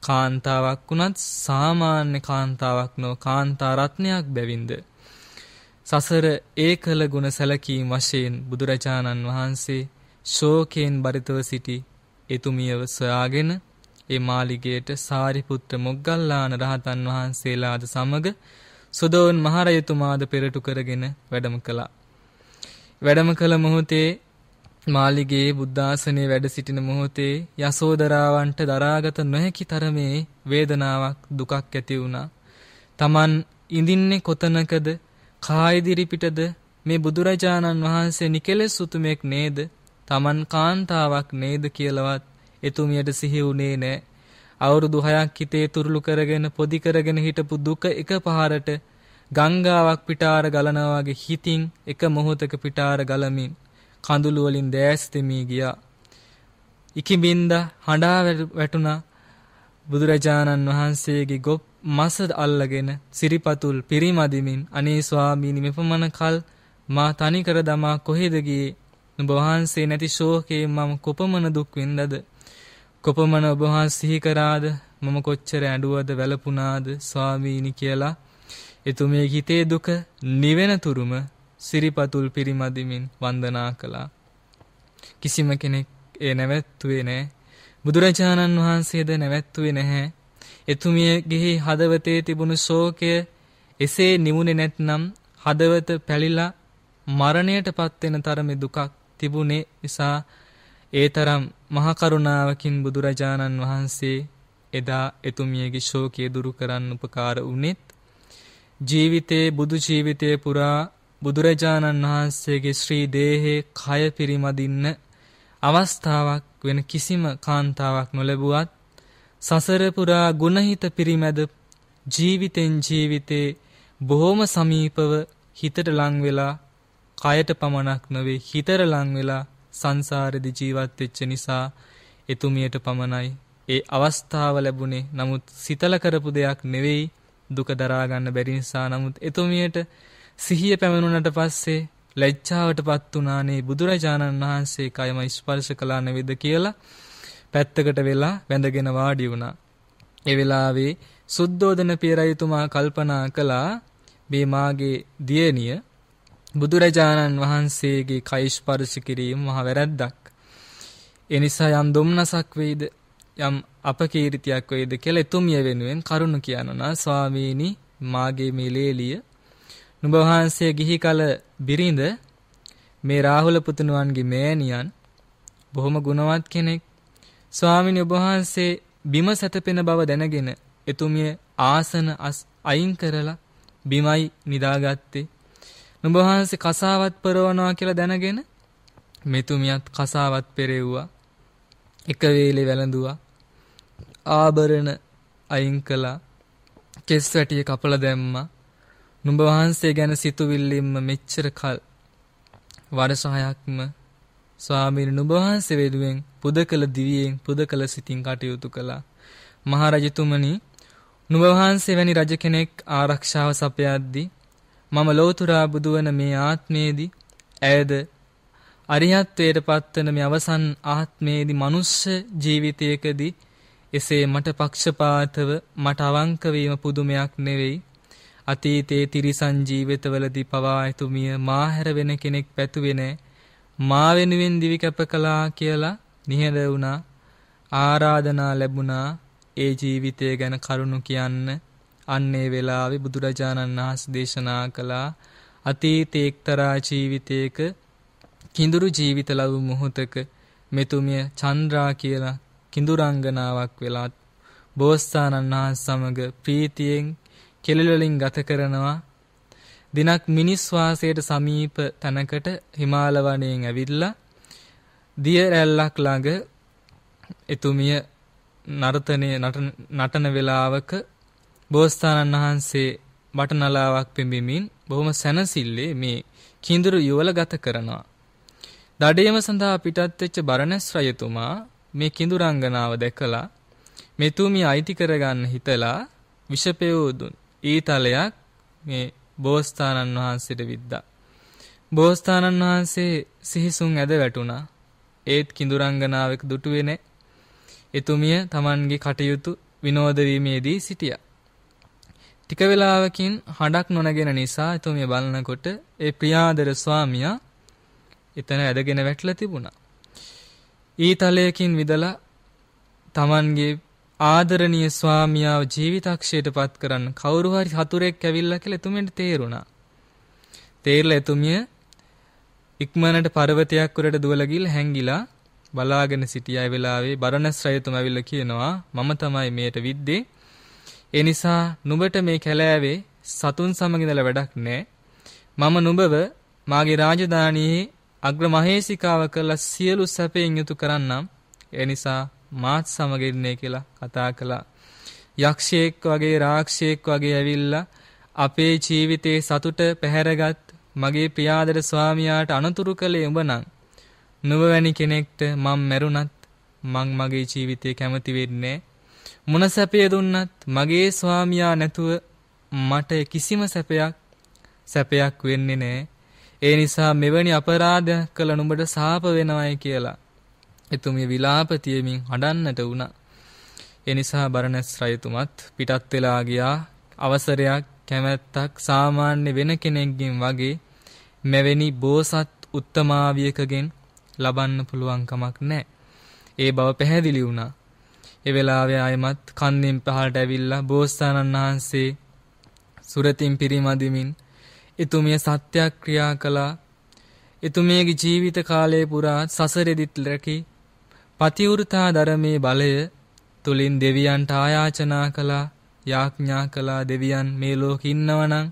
කාන්තාවක් වුණත් සාමාන්‍ය කාන්තාවක් නොව කාන්තා රත්නයක් බැවින්ද සසර ඒකල ගුණ සැලකීම් වශයෙන් බුදුරජාණන් වහන්සේ ශෝකයෙන් බරිතව සිටි එතුමියව සොයාගෙන ඒ මාලිගයට සාරිපුත්‍ර මොග්ගල්ලාන රහතන් වහන්සේලාද සමග සුදෝන් මහරජතුමාද පෙරටු කරගෙන වැඩම කළා. වැඩම කළ මොහොතේ මාලිගයේ බුද්ධාසනයේ වැඩ සිටින මොහොතේ යසෝදරාවන්ට දරාගත නොහැකි තරමේ වේදනාවක් දුකක් ඇති වුණා. Taman ඉඳින්නේ කොතනකද? කායදිරිපිටද? මේ බුදුරජාණන් වහන්සේ නිකලෙස් උතුමෙක් නේද? Taman කාන්තාවක් නේද කියලාවත් එතුමියට සිහි වුණේ නැහැ. අවුරුදු 6ක් හිතේ තුරුළු කරගෙන පොදි කරගෙන හිටපු දුක එකපාරට ගංගාවක් පිටාර ගලනවා වගේ හිතින් එක මොහොතක පිටාර ගලමින් කඳුළු වලින් දෑස් තෙමී ගියා. ඉකිබින්ද හඬා වැටුණා බුදුරජාණන් වහන්සේගේ ගොප් මස අල්ලගෙන සිරිපතුල් පිරිමදිමින් අනේ ස්වාමීනි මෙපමණ කල් මා තනි කර දමා කොහෙද ගියේ ඔබ වහන්සේ නැති ශෝකයෙන් මම කොපමණ දුක් වින්දද කොපමණ ඔබ සිහි කරාද මම කොච්චර ඇඬුවද වැළපුණාද ස්වාමීනි කියලා එතුමේ හිතේ දුක නිවෙන තුරුම සිරිපතුල් පිරිමදිමින් වන්දනා කළා. කිසිම කෙනෙක් ඒ නැවැත්තුවේ නෑ. බුදුරජාණන් වහන්සේද නැවැත්තුවේ නැහැ. එතුමියගේ හදවතේ තිබුණු ශෝකය එසේ නිමුනේ නැත්නම් හදවත පැලිලා මරණයට පත්වෙන තරමේ දුකක් තිබුණේ නිසා ඒ තරම් මහා කරුණාවකින් බුදුරජාණන් වහන්සේ එදා එතුමියගේ ශෝකය දුරු කරන්න උපකාර වුණෙත් ජීවිතේ බුදු ජීවිතේ පුරා බුදුරජාණන් වහන්සේගේ ශ්‍රී දේහේ කය පිරිමදින්න අවස්ථාවක් වෙන කිසිම කාන්තාවක් නොලැබුවත් සසර පුරා ගුණහිත පිරිමැද ජීවිතෙන් ජීවිතේ බොහොම සමීපව හිතට ලං වෙලා කයට පමණක් නොවේ හිතට ලං වෙලා සංසාරෙදි ජීවත් වෙච්ච නිසා එතුමියට පමණයි ඒ අවස්ථාව ලැබුණේ නමුත් සිතල කරපු දෙයක් නෙවෙයි දුක දරා ගන්න බැරි නිසා නමුත් එතුමියට සිහිය පැමිණුණට පස්සේ ලැජ්ජාවටපත් උනානේ බුදුරජාණන් වහන්සේ කයම ස්පර්ශ කළා නෙවෙද කියලා පැත්තකට වෙලා වැඳගෙන වාඩි වුණා. ඒ වෙලාවේ සුද්ධෝදන පියරයතුමා කල්පනා කළා මේ මාගේ දියණිය බුදුරජාණන් වහන්සේගේ කය ස්පර්ශ කිරීම මහ වැරැද්දක්. ඒ නිසා යම් දුම්නසක් වේද යම් අපකීර්තියක් වේද කියලා එතුමිය වෙනුවෙන් කරුණ කියනවා ස්වාමීනි මාගේ මේ ලේලිය නුඹ වහන්සේ ගිහි කල බිරිඳ මේ රාහුල පුතුණුවන්ගේ මෑණියන් බොහොම ගුණවත් කෙනෙක්. ස්වාමීන් වහන්සේ බිම සැතපෙන බව දැනගෙන එතුමිය ආසන අයින් කරලා බිමයි නිදාගත්තේ. නුඹ වහන්සේ කසාවත් පෙරවනවා කියලා දැනගෙන මෙතුමියත් කසාවත් පෙරෙව්වා. එක වේලේ වැළඳුවා. ආභරණ අයින් කළා. කෙස් වැටිය කපලා දැම්මා. නුඹ වහන්සේ ගැන සිතුවිල්ලින්ම මෙච්චර කල් වර්ෂ හයක්ම ස්වාමීන් නුඹ වහන්සේ වෙනුවෙන් පුදකල දිවියෙන් පුදකල සිතින් කටයුතු කළා. මහරජතුමනි නුඹ වහන්සේ වැනි රජ කෙනෙක් ආරක්ෂාව සපයද්දී මම ලෝතුරා බුදුවන මේ ආත්මයේදී ඇයද අරිහත්වයට පත්වන මේ අවසන් ආත්මයේදී මනුෂ්‍ය ජීවිතයකදී එසේ මට පක්ෂපාතව මට අවංක වීම පුදුමයක් නෙවෙයි අතීතේ තිරිසන් ජීවිතවලදී පවා එතුමිය මාහැර වෙන කෙනෙක් පැතුවේ නෑ. මා වෙනුවෙන් දිවි කැප කළා කියලා නිහඬ වුණා. ආරාධනා ලැබුණා ඒ ජීවිතය ගැන කරුණු කියන්න. අන්නේ වෙලාවේ බුදුරජාණන් වහන්සේ දේශනා කළා අතීතේ එක්තරා ජීවිතයක කිඳුරු ජීවිත ලැබු මොහොතක මෙතුමිය චන්ද්‍රා කියලා කිඳුරංගනාවක් වෙලත් බෝසතාණන් වහන්සේ සමග ප්‍රීතියෙන් කෙළෙල වලින් ගත කරනවා දිනක් මිනිස් වාසයට සමීප තැනකට හිමාල වනයෙන් ඇවිල්ලා දිය රැල්ලක් ළඟ එතුමිය නර්තනයේ නටන වේලාවක බෝසතාණන් වහන්සේ බටනලාවක් පිඹිමින් බොහොම සැනසille මේ කිඳුරු යුවල ගත කරනවා. දඩේම සඳහා පිටත් වෙච්ච බරණැස් රජතුමා මේ කිඳුරංගනාව දැකලා මෙතුමිය අයිති කරගන්න හිතලා විෂපෙවුදුන් ඊතලයක් මේ බෝස්ථානන් වහන්සේට විද්දා. බෝස්ථානන් වහන්සේ සිහිසුන් ඇද වැටුණා. ඒත් කිඳුරංගනාවෙක දුටුවේ නැහැ. එතුමිය Tamanගේ කටයුතු විනෝද වීමේදී සිටියා. ටික වේලාවකින් හඬක් නොනගෙන නිසා එතුමිය බලනකොට ඒ ප්‍රියාදර ස්වාමියා එතන ඇදගෙන වැටලා තිබුණා. ඊතලයකින් විදලා Tamanගේ ආදරණීය ස්වාමියාව ජීවිතක්ෂයට පත් කරන්න කවුරු හරි හතුරෙක් ඇවිල්ලා කියලා එතුමියට තේරුණා. තේරලා එතුමිය ඉක්මනට පර්වතයක් උඩට දුවලා ගිහින් හැංගිලා බලාගෙන සිටියා ඒ වෙලාවේ බරණස් රජතුමා ඇවිල්ලා කියනවා මම තමයි මේට විද්දේ. ඒ නිසා නුඹට මේ කැලෑවේ සතුන් සමග ඉඳලා වැඩක් නැහැ. මම නුඹව මාගේ රාජධානියේ අග්‍රමහේසිකාව කරලා සියලු සැපයෙන් යුතු කරන්නම්. ඒ නිසා මාත් සමග ඉන්නේ කියලා කතා කළා. යක්ෂයෙක් වගේ රාක්ෂයෙක් වගේ ඇවිල්ලා අපේ ජීවිතේ සතුට පැහැරගත් මගේ පියාදර ස්වාමියාට අනතුරු කළේ උඹ නම් නුඹවැනි කෙනෙක්ට මං මැරුණත් මං මගේ ජීවිතේ කැමති වෙන්නේ මොන සැපය දුන්නත් මගේ ස්වාමියා නැතුව මට කිසිම සැපයක් සැපයක් වෙන්නේ නැහැ ඒ නිසා මෙවැනි අපරාධ කළ නුඹට සාප වෙනවයි කියලා එතුමිය විලාප තියමින් හඬන්නට වුණා. ඒ නිසා බරණැස් රජතුමත් පිටත් වෙලා ගියා. අවසරයක් කැමැත්තක් සාමාන්‍ය වෙන කෙනෙක්ගෙන් වගේ මෙවැනි බෝසත් උත්තමාවියකගෙන් ලබන්න පුළුවන් කමක් නැහැ. ඒ බව පැහැදිලි වුණා. ඒ වෙලාවේ ආයමත් කන්දෙන් පහළට ඇවිල්ලා බෝසතාණන් වහන්සේ සුරතින් පිරිමදිමින් එතුමිය සත්‍යක්‍රියා කළා. එතුමියගේ ජීවිත කාලය පුරා සසරෙදිත් රැකී පතිවෘතා ධර්මයේ බලය තුලින් දෙවියන්ට ආයාචනා කළා යාඥා කළා දෙවියන් මේ ලෝකේ ඉන්නවනම්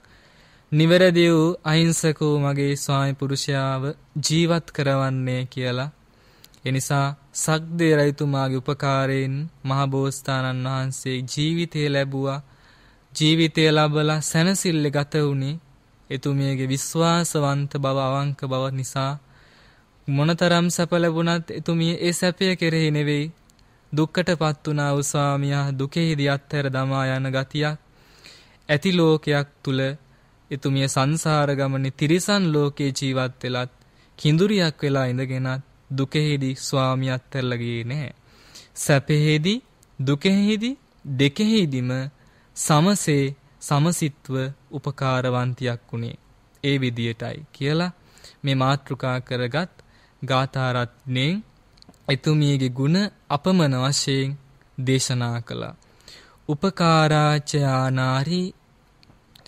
නිවැරදි වූ අහිංසක වූ මගේ ස්වාමි පුරුෂයාව ජීවත් කරවන්නේ කියලා එනිසා සක්දේ රජතුමාගේ උපකාරයෙන් මහබෝසතාණන් වහන්සේ ජීවිතය ලැබුවා ජීවිතය ලැබලා සැනසille ගත වුණේ එතුමියගේ විශ්වාසවන්ත බව අවංක බව නිසා මොනතරම් සැප ලැබුණත් එතුමිය ඒ සැපය කෙරෙහි නෙවෙයි දුක්කටපත් වුණා වූ ස්වාමියා දුකෙහිදී අත්හැර දමා යන ගතියක් ඇති ලෝකයක් තුල එතුමිය සංසාර ගමනේ තිරිසන් ලෝකේ ජීවත් වෙලත් කිඳුරියක් වෙලා ඉඳගෙනත් දුකෙහිදී ස්වාමියා අත්හැරලා ගියේ නැහැ සැපෙහිදී දුකෙහිදී දෙකෙහිදීම සමසේ සමසිත්ව උපකාරවන්තියක් වුණේ ඒ විදියටයි කියලා මේ මාතෘකා කරගත් ගාථාරත්නයෙන් එතුමියගේ ගුණ අපමණ වශයෙන් දේශනා කළා. උපකාරාචයානාරි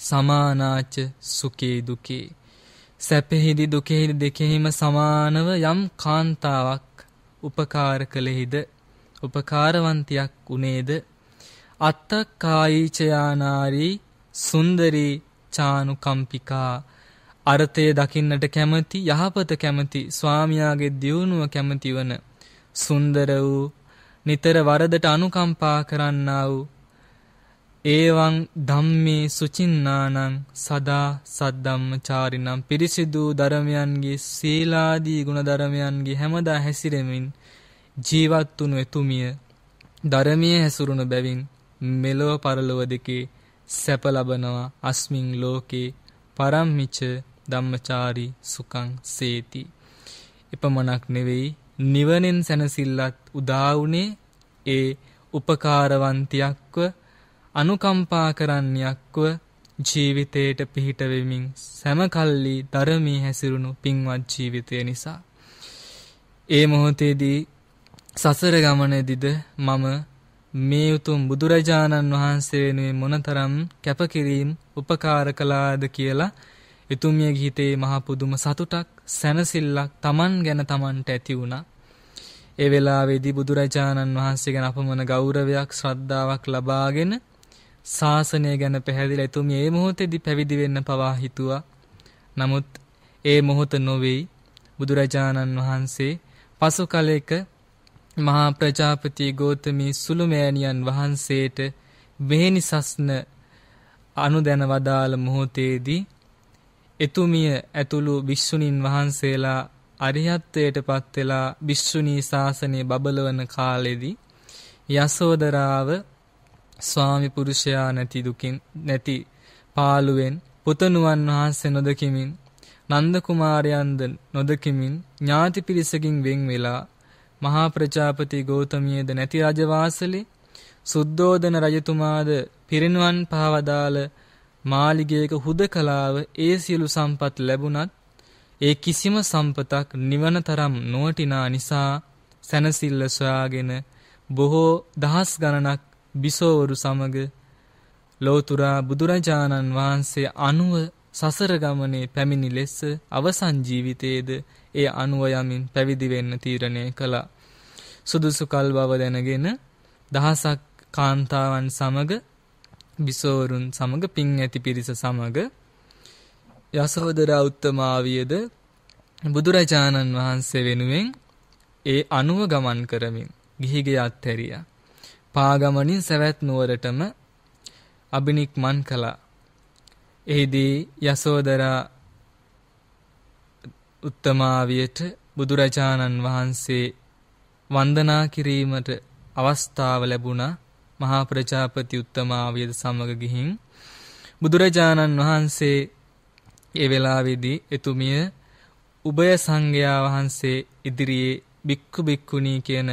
සමානාච සුකේ දුකේ සැපෙහිදි දුකෙහිදි දෙකෙහිම සමානව යම් කාන්තාවක් උපකාර කළෙහිද උපකාරවන්තියක් උනේද අත්තක්කායිචයානාරී සුන්දරී චානුකම්පිකා අර්ථය දකින්නට කැමති යහපත කැමති ස්වාමියාගේ දියුණුව කැමති වන සුන්දර වූ නිතර වරදට අනුකම්පා කරන්නා වූ ඒවං ධම්මේ සුචින්නානං සදා සද්ධම්මචාරිනම් පිරිසිදු ධර්මයන්ගේ සීලාදී ගුණධර්මයන්ගේ හැමදා හැසිරෙමින් ජීවත් වුණු එතුමිය ධර්මයේ හැසුරුණු බැවින් මෙලොව පරලොව දෙකේ සැප ලබනවා අස්මින් ලෝකේ පරම්මිච ධම්මචාරී සුකං සේති. එපමණක් නෙවෙයි නිවනෙන් සැනසෙල්ලත් උදා වුනේ ඒ උපකාරවන්තියක්ව අනුකම්පා කරන්නයක්ව ජීවිතයට පිහිට වෙමින් සමකල්ලි ධර්මී හැසිරුණු පින්වත් ජීවිතය නිසා ඒ මොහොතේදී සසර ගමනේදීද මම මේ උතුම් බුදුරජාණන් වහන්සේ වෙනුවෙන් මොනතරම් කැපකිරීම උපකාර කළාද කියලා එතුමිය ගීතේ මහා පුදුම සතුටක් සැනසෙල්ලක් Taman ගැන Tamanට ඇති වුණා. ඒ වෙලාවේදී බුදුරජාණන් වහන්සේ ගැන අපමණ ගෞරවයක් ශ්‍රද්ධාවක් ලබාගෙන ශාසනය ගැන පැහැදිලි එතුමිය ඒ මොහොතේදී පැවිදි වෙන්න පවා හිතුවා. නමුත් ඒ මොහොත නොවේයි බුදුරජාණන් වහන්සේ පසු කලෙක මහා ප්‍රජාපති ගෝතමී සුළුමෑණියන් වහන්සේට මෙහෙනි සස්න අනුදැන වදාළ මොහොතේදී එතුමිය ඇතුළු භික්ෂුණීන් වහන්සේලා අරිහත්ත්වයට පත් වෙලා භික්ෂුණී ශාසනය බබලවන කාලෙදී යසෝදරාව ස්වාමි පුරුෂයා නැති දුකින් නැති පාළුවෙන් පුතණුවන් වහන්සේ නොදකිමින් නන්ද කුමාරයන්ද නොදකිමින් ඥාති පිරිසකින් වෙන් වෙලා මහා ප්‍රජාපති ගෞතමියද නැති රජවාසලේ සුද්ධෝදන රජතුමාද පිරිනුවන් පාවදාල මාලිගයක හුදකලාව ඒ සියලු සම්පත් ලැබුණත් ඒ කිසිම සම්පතක් නිවන තරම් නොවටිනා නිසා සැනසille සොයාගෙන බොහෝ දහස් ගණනක් බිසෝවරු සමග ලෝතුරා බුදුරජාණන් වහන්සේ අනුව සසර ගමනේ පැමිණි ලෙස අවසන් ජීවිතයේද ඒ අනුව යමින් පැවිදි වෙන්න තීරණය කළා. සුදුසු කල් බව දැනගෙන දහසක් කාන්තාවන් සමග විසෝරුන් සමග පින් ඇති පිරිස සමග යසෝදරා උත්තමාවියද බුදුරජාණන් වහන්සේ වෙනුවෙන් ඒ අනුව ගමන් කරමින් ගිහිගේ අත්හැරියා. පාගමනින් සවැත් නුවරටම අබිනික්මන් කළා. එහිදී යසෝදරා උත්තමාවියට බුදුරජාණන් වහන්සේ වන්දනා කිරීමට අවස්ථාව ලැබුණා. මහා ප්‍රජාපති උත්තමාවියද සමග ගිහින් බුදුරජාණන් වහන්සේ ඒ වෙලාවේදී එතුමිය උභය සංඝයා වහන්සේ ඉදිරියේ බික්කු බික්කුණී කියන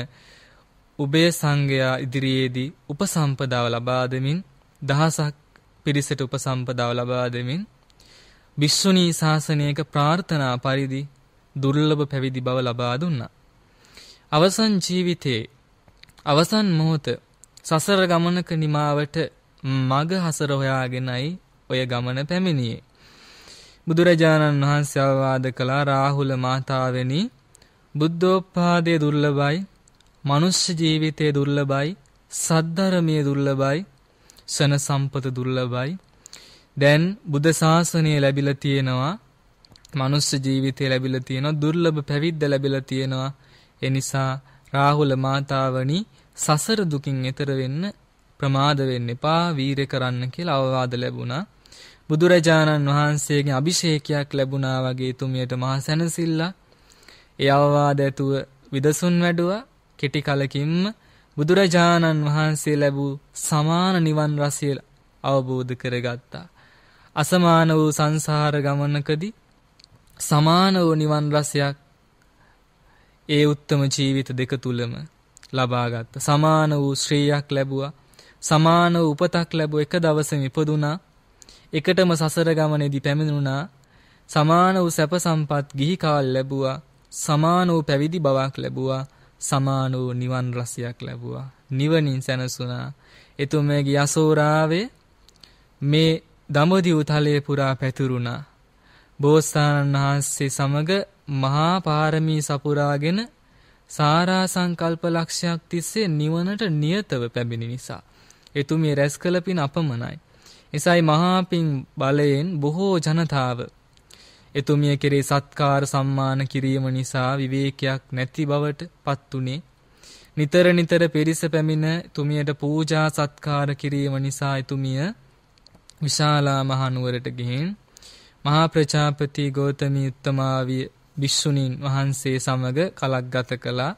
උභය සංඝයා ඉදිරියේදී උපසම්පදාව ලබා දෙමින් දහසක් පිරිසට උපසම්පදාව ලබා දෙමින් විශ්වනී ශාසනයක ප්‍රාර්ථනා පරිදි දුර්ලභ පැවිදි බව ලබා දුන්නා. අවසන් ජීවිතයේ අවසන් මොහොත සසර ගමනක නිමාවට මග හසර හොයාගෙනයි ඔය ගමන පැමිණියේ. බුදුරජාණන් වහන්සේ අවවාද කළා රාහුල මාතාවෙනි බුද්ධෝපපාදයේ දුර්ලභයි, මනුෂ්‍ය ජීවිතයේ දුර්ලභයි, සද්ධර්මයේ දුර්ලභයි, සන සම්පත දුර්ලභයි. දැන් බුද්ධ ශාසනය ලැබිලා තියෙනවා, මනුෂ්‍ය ජීවිතය ලැබිලා තියෙනවා, දුර්ලභ පැවිද්ද ලැබිලා තියෙනවා. ඒ නිසා රාහුල මාතාවනි සසර දුකින් එතර වෙන්න ප්‍රමාද වෙන්න එපා වීරය කරන්න කියලා අවවාද ලැබුණා. බුදුරජාණන් වහන්සේගේ අභිෂේකයක් ලැබුණා වගේ තුමියට මහ සැනසෙල්ලා ඒ අවවාද ඇතුව විදසුන් වැඩුවා කෙටි කලකින්ම බුදුරජාණන් වහන්සේ ලැබූ සමාන නිවන් රසය අවබෝධ කරගත්තා. අසමාන වූ සංසාර ගමනකදී සමාන වූ නිවන් රසයක් ඒ උත්තම ජීවිත දෙක තුලම ලබාගත්ත. සමාන වූ ශ්‍රීයක් ලැබුවා. සමාන වූ උපතක් ලැබුව එක දවසෙම ඉපදුනා. එකටම සසර ගමනේදී පැමිණුණා. සමාන වූ සැප සම්පත් ගිහි කාල ලැබුවා. සමාන වූ පැවිදි බවක් ලැබුවා. සමාන වූ නිවන් රසයක් ලැබුවා. නිවනින් සැනසුණා. එතුමගේ අසෝරාවේ මේ දඹදිව් තලයේ පුරා පැතුරුණා. බෝසතාණන් වහන්සේ සමග මහා පාරමී සපුරාගෙන සාරා සංකල්ප ලක්ෂයක් තිස්සේ නිවනට නියතව පැමිණි නිසා එතුමිය රැස් කළ පින් අපමණයි. එසයි මහා පින් බලයෙන් බොහෝ ජනතාව එතුමිය කෙරේ සත්කාර සම්මාන කිරීම නිසා විවේකයක් නැති බවට පත්ුනේ නිතර නිතර පිරිස පැමිණ තුමියට පූජා සත්කාර කිරීම නිසා එතුමිය විශාලා මහනුවරට ගිහින් මහා ප්‍රජාපති ගෞතමී උත්තමාවිය භික්ෂුණීන් වහන්සේ සමග කලක් ගත කළා.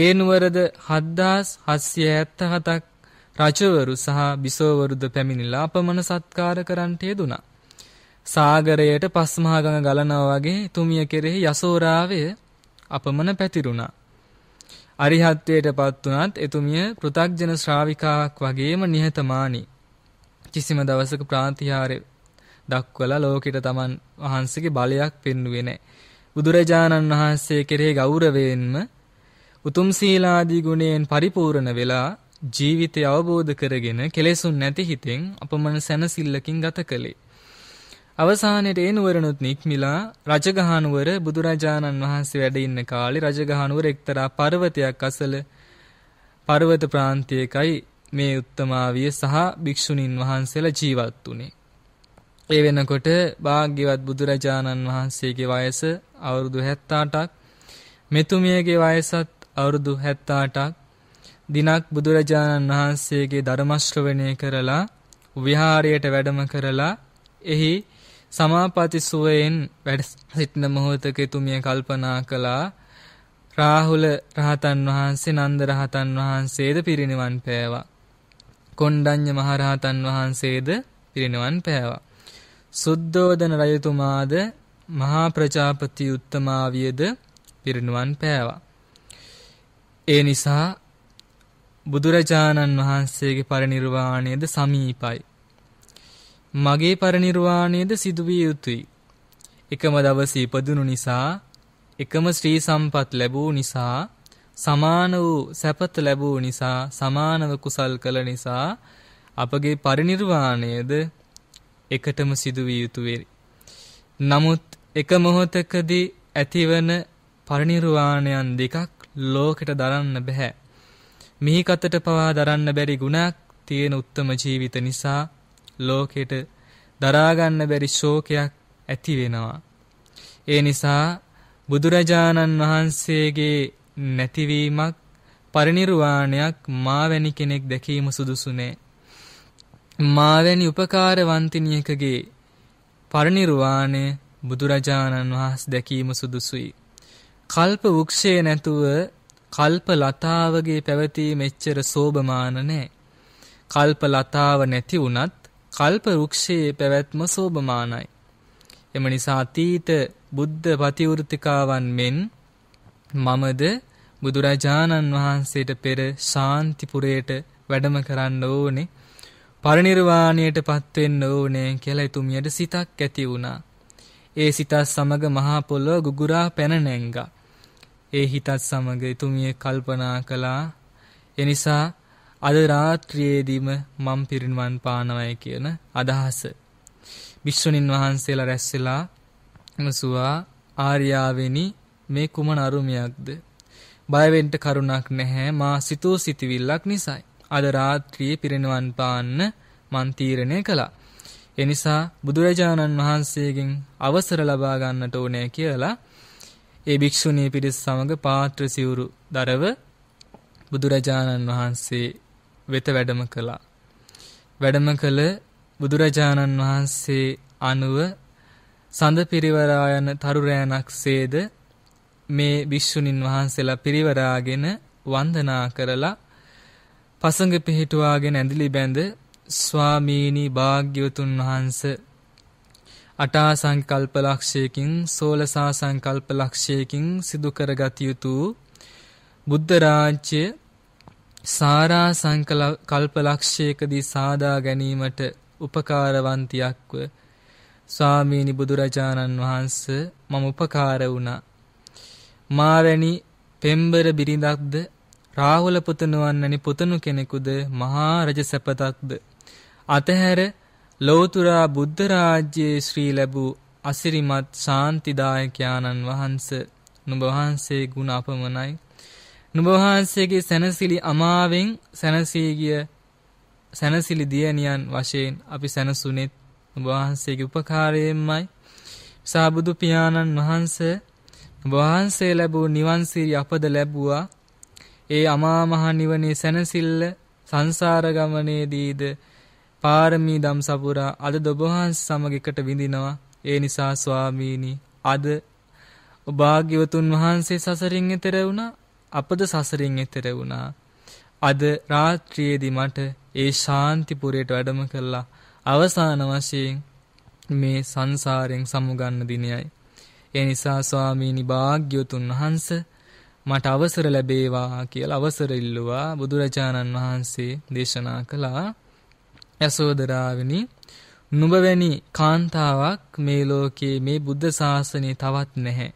ඒ නුවරද 7777ක් රජවරු සහ බිසෝවරුද පැමිණිලා අපමණ සත්කාර කරන්නට යෙදුණා. සාගරයට පස්මහාගඟ ගලනවා වගේ තුමිය කෙරෙහි යසෝරාවය අපමණ පැතිරුණා. අරිහත්ත්වයටපත් උනත් එතුමිය කෘතග්ජන ශ්‍රාවිකාවක් වගේම නිහතමානී. කිසිම දවසක ප්‍රාතිහාර්ය දක්වලා ලෝකෙට Taman වහන්සේගේ බලයක් පෙන්වුවේ නැහැ. බුදුරජාණන් වහන්සේ කෙරෙහි ගෞරවයෙන්ම උතුම් සීලාදී ගුණයෙන් පරිපූර්ණ වෙලා ජීවිතය අවබෝධ කරගෙන කෙලෙසුන් නැති හිතෙන් අපමණ සැනසෙල්ලකින් ගත කළේ. අවසානයේ ඒ නුවරණුත් නික්මිලා රජගහනුවර බුදුරජාණන් වහන්සේ වැඩ ඉන්න කාලේ රජගහනුවර එක්තරා පර්වතයක් අසල පර්වත ප්‍රාන්තයකයි මේ උත්තමාවිය සහ භික්ෂුණීන් වහන්සේලා ජීවත් වුණේ. ඒ වෙනකොට භාග්‍යවත් බුදුරජාණන් වහන්සේගේ වයස අවුරුදු 78ක් මෙතුමියගේ වයසත් අවුරුදු 78ක් දිනක් බුදුරජාණන් වහන්සේගේ ධර්ම කරලා විහාරයට වැඩම කරලා එහි සමාපති සුවයෙන් වැඩ සිටින මොහොතක තුමිය කල්පනා කළා රාහුල රහතන් වහන්සේ නන්ද රහතන් වහන්සේද පිරිනිවන් පෑවා කොණ්ඩඤ්ඤ මහරහතන් වහන්සේද පිරිනිවන් පෑවා සුද්ධෝදන රජතුමාද මහා ප්‍රජාපති උත්තමාවියද පිරිනුවන් පෑවා. ඒ නිසා බුදුරජාණන් වහන්සේගේ පරිනිර්වාණයද සමීපයි. මගේ පරිනිර්වාණයද සිදුවිය යුතුයි. එකම දවසේ ඉපදුණු නිසා, එකම ශ්‍රී සම්පත් ලැබූ නිසා, සමාන වූ සැපත ලැබූ නිසා, සමානව කුසල් කළ නිසා අපගේ පරිනිර්වාණයද එකටම සිදුවිය යුතු වේ. නමුත් එක මොහොතකදී ඇතිවන පරිණිරවාණයන් දෙකක් ලෝකෙට දරන්න බෑ. මිහි කතට පවා දරන්න බැරි ගුණක් තියෙන උත්තම ජීවිත නිසා ලෝකෙට දරාගන්න බැරි ශෝකයක් ඇති වෙනවා. ඒ නිසා බුදුරජාණන් වහන්සේගේ නැතිවීමක් පරිණිරවාණයක් මාවැනි කෙනෙක් දැකීම සුදුසුනේ. මාවැනි උපකාරවන්තිනියකගේ පරිනිර්වාණය බුදුරජාණන් වහන්සේ දැකීම සුදුසුයි. කල්ප වෘක්ෂයේ නැතුව කල්ප ලතාවගේ පැවතීම එච්චර සෝබමාන නැහැ. කල්ප ලතාව නැති වුණත් කල්ප වෘක්ෂයේ පැවැත්ම සෝබමානයි. එම නිසා අතීත බුද්ධ පතිවෘතිකාවන් මෙන් මමද බුදුරජාණන් වහන්සේට පෙර ශාන්තිපුරයට වැඩම කරන්න ඕනේ පරිණිරවාණයටපත් වෙන්න ඕනේ කියලා එතුමියට සිතක් ඇති වුණා. ඒ සිතත් සමග මහා පොළොව ගුගුරා පැන නැංගා. ඒ හිතත් සමග එතුමිය කල්පනා කළා. ඒ නිසා අද රාත්‍රියේදීම මම් පිරිනිවන් පානවයි කියන අදහස. විශ්වණින් වහන්සේලා රැස් වෙලා මසුවා ආර්යාවෙනි මේ කුමන අරුමයක්ද? බය වෙන්න කරුණක් නැහැ මා සිතූ සිතවිල්ලක් නිසායි. අද රාත්‍රියේ පිරිනවන් පාන්න මන් තීරණය කළා. ඒ නිසා බුදුරජාණන් වහන්සේගෙන් අවසර ලබා ගන්නට ඕනේ කියලා ඒ භික්ෂුණී පිරිස සමග පාත්‍ර සිවුරු දරව බුදුරජාණන් වහන්සේ වෙත වැඩම කළා. වැඩම කළ බුදුරජාණන් වහන්සේ අනුව සඳ පිරිවරායන තරුරෑනක් සේද මේ භික්ෂුණීන් වහන්සේලා පිරිවරාගෙන වන්දනා කරලා පසඟ පිහිටුවාගෙන ඇඳිලි බැඳ ස්වාමීනි භාග්‍යවතුන් වහන්ස අටා සංකල්ප ලක්ෂයකින් සෝලසා සංකල්ප ලක්ෂයකින් සිදු කරගත යුතු බුද්ධ රාජ්‍ය සාරා සංකල්ප ලක්ෂයකදී සාදා ගැනීමට උපකාරවන්තියක්ව ස්වාමීනි බුදුරජාණන් වහන්ස මම උපකාර වුණා මාරණි පෙම්බර බිරිඳක්ද රාහුල පුතණුවන්නනි පුතණු කෙනෙකුද මහා රජ සැපතක්ද අතහැර ලෝතුරා බුද්ධ රාජ්‍යයේ ශ්‍රී ලැබූ අසිරිමත් ශාන්තිදායක ආනන් වහන්සේ නුඹ වහන්සේ ගුණ අපමණයි නුඹ වහන්සේගේ සැනසිලි අමාවෙන් සැනසී ගිය සැනසිලි දියණියන් වශයෙන් අපි සැනසුනේත් නුඹ වහන්සේගේ උපකාරයෙන්මයි සාබුදු පියාණන් වහන්සේ නුඹ වහන්සේ ලැබූ නිවන් සිරි අපද ලැබුවා ඒ අමා මහ නිවනේ සැනසෙල්ල සංසාර ගමනේදීද පාරමී දම් සපුරා අද ඔබ වහන්සේ සමග එකට විඳිනවා. ඒ නිසා ස්වාමීනි අද භාග්‍යවතුන් වහන්සේ සසරින් එතෙර වුණා. අපද සසරින් එතෙර වුණා. අද රාත්‍රියේදී මට ඒ ශාන්තිපුරයට වැඩම කළා අවසාන වශයෙන් මේ සංසාරයෙන් සමුගන්න දිනයයි. ඒ නිසා ස්වාමීනි භාග්‍යවතුන් වහන්සේ මට අවසර ලැබේවා කියලා අවසර ඉල්ලුවා බුදුරජාණන් වහන්සේ දේශනා කළා යසෝදරාවෙනි නුඹ වැනි කාන්තාවක් මේ ලෝකයේ මේ බුද්ධ ශාසනය තවත් නැහැ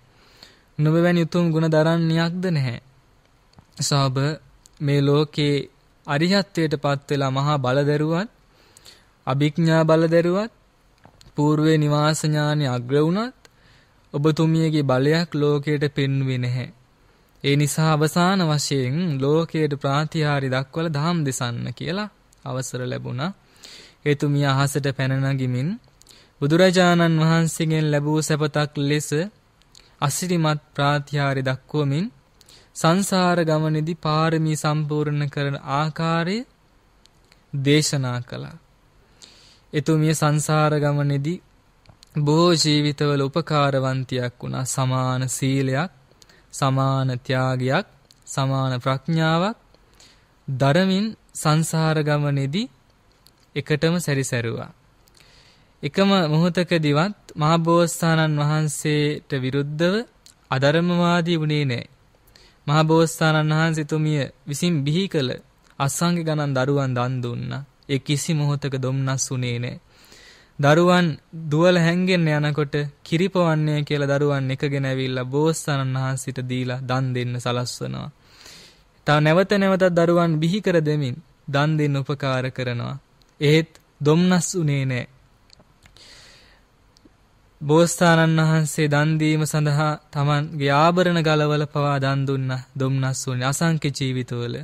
නුඹ වැනි උතුම් ගුණ දරන්නේයක්ද නැහැ සාබ මේ ලෝකේ අරිහත්ත්වයට පත් වෙලා මහා බලදරුවත් අභිඥා බලදරුවත් పూర్වේ නිවාස ඥානෙ අග්‍ර වුණත් ඔබතුමියගේ බලයක් ලෝකයට පෙන්වෙන්නේ නැහැ ඒ නිසා අවසාන වශයෙන් ලෝකයට ප්‍රාතිහාරි දක්වල දහම් දෙසන්න කියලා අවසර ලැබුණා. එතුමිය අහසට පැන නගිමින් බුදුරජාණන් වහන්සේගෙන් ලැබූ සැපතක් ලෙස අසිරිමත් ප්‍රාතිහාරි දක්වමින් සංසාර ගමනේදී පාරමී සම්පූර්ණ කරන ආකාරය දේශනා කළා. එතුමිය සංසාර ගමනේදී බොහෝ ජීවිතවල උපකාරවන්තියක් වුණා සමාන සීලයක් සමාන ත්‍යාගයක් සමාන ප්‍රඥාවක් දරමින් සංසාර ගමනේදී එකටම සැරිසරුවා. එකම මොහොතකදීවත් මහබෝසතාණන් වහන්සේට විරුද්ධව අධර්මවාදී වුණේ නැහැ. මහබෝසතාණන් වහන්සේතුමිය විසින් බිහි කළ අසංඛ ගණන් දරුවන් දන් දුන්නා. ඒ කිසි මොහොතක දුම්නස් වුණේ නැහැ. දරුවන් දුවල හැංගෙන්න යනකොට කිරිපවන්නේ කියලා දරුවන් එකගෙන ඇවිල්ලා බෝසතාණන් වහන්සිට දීලා දන් දෙන්න සලස්වනවා. තව නැවත නැවතත් දරුවන් බිහි කර දෙමින් දන් දෙන්න උපකාර කරනවා. ඒත් දුම්නස් උනේ නැහැ. බෝසතාණන් වහන්සේ දන් දීම සඳහා Tamanගේ ආභරණ ගලවල පවා දන් දුන්නා. දුම්නස් උනේ අසංක ජීවිතවල.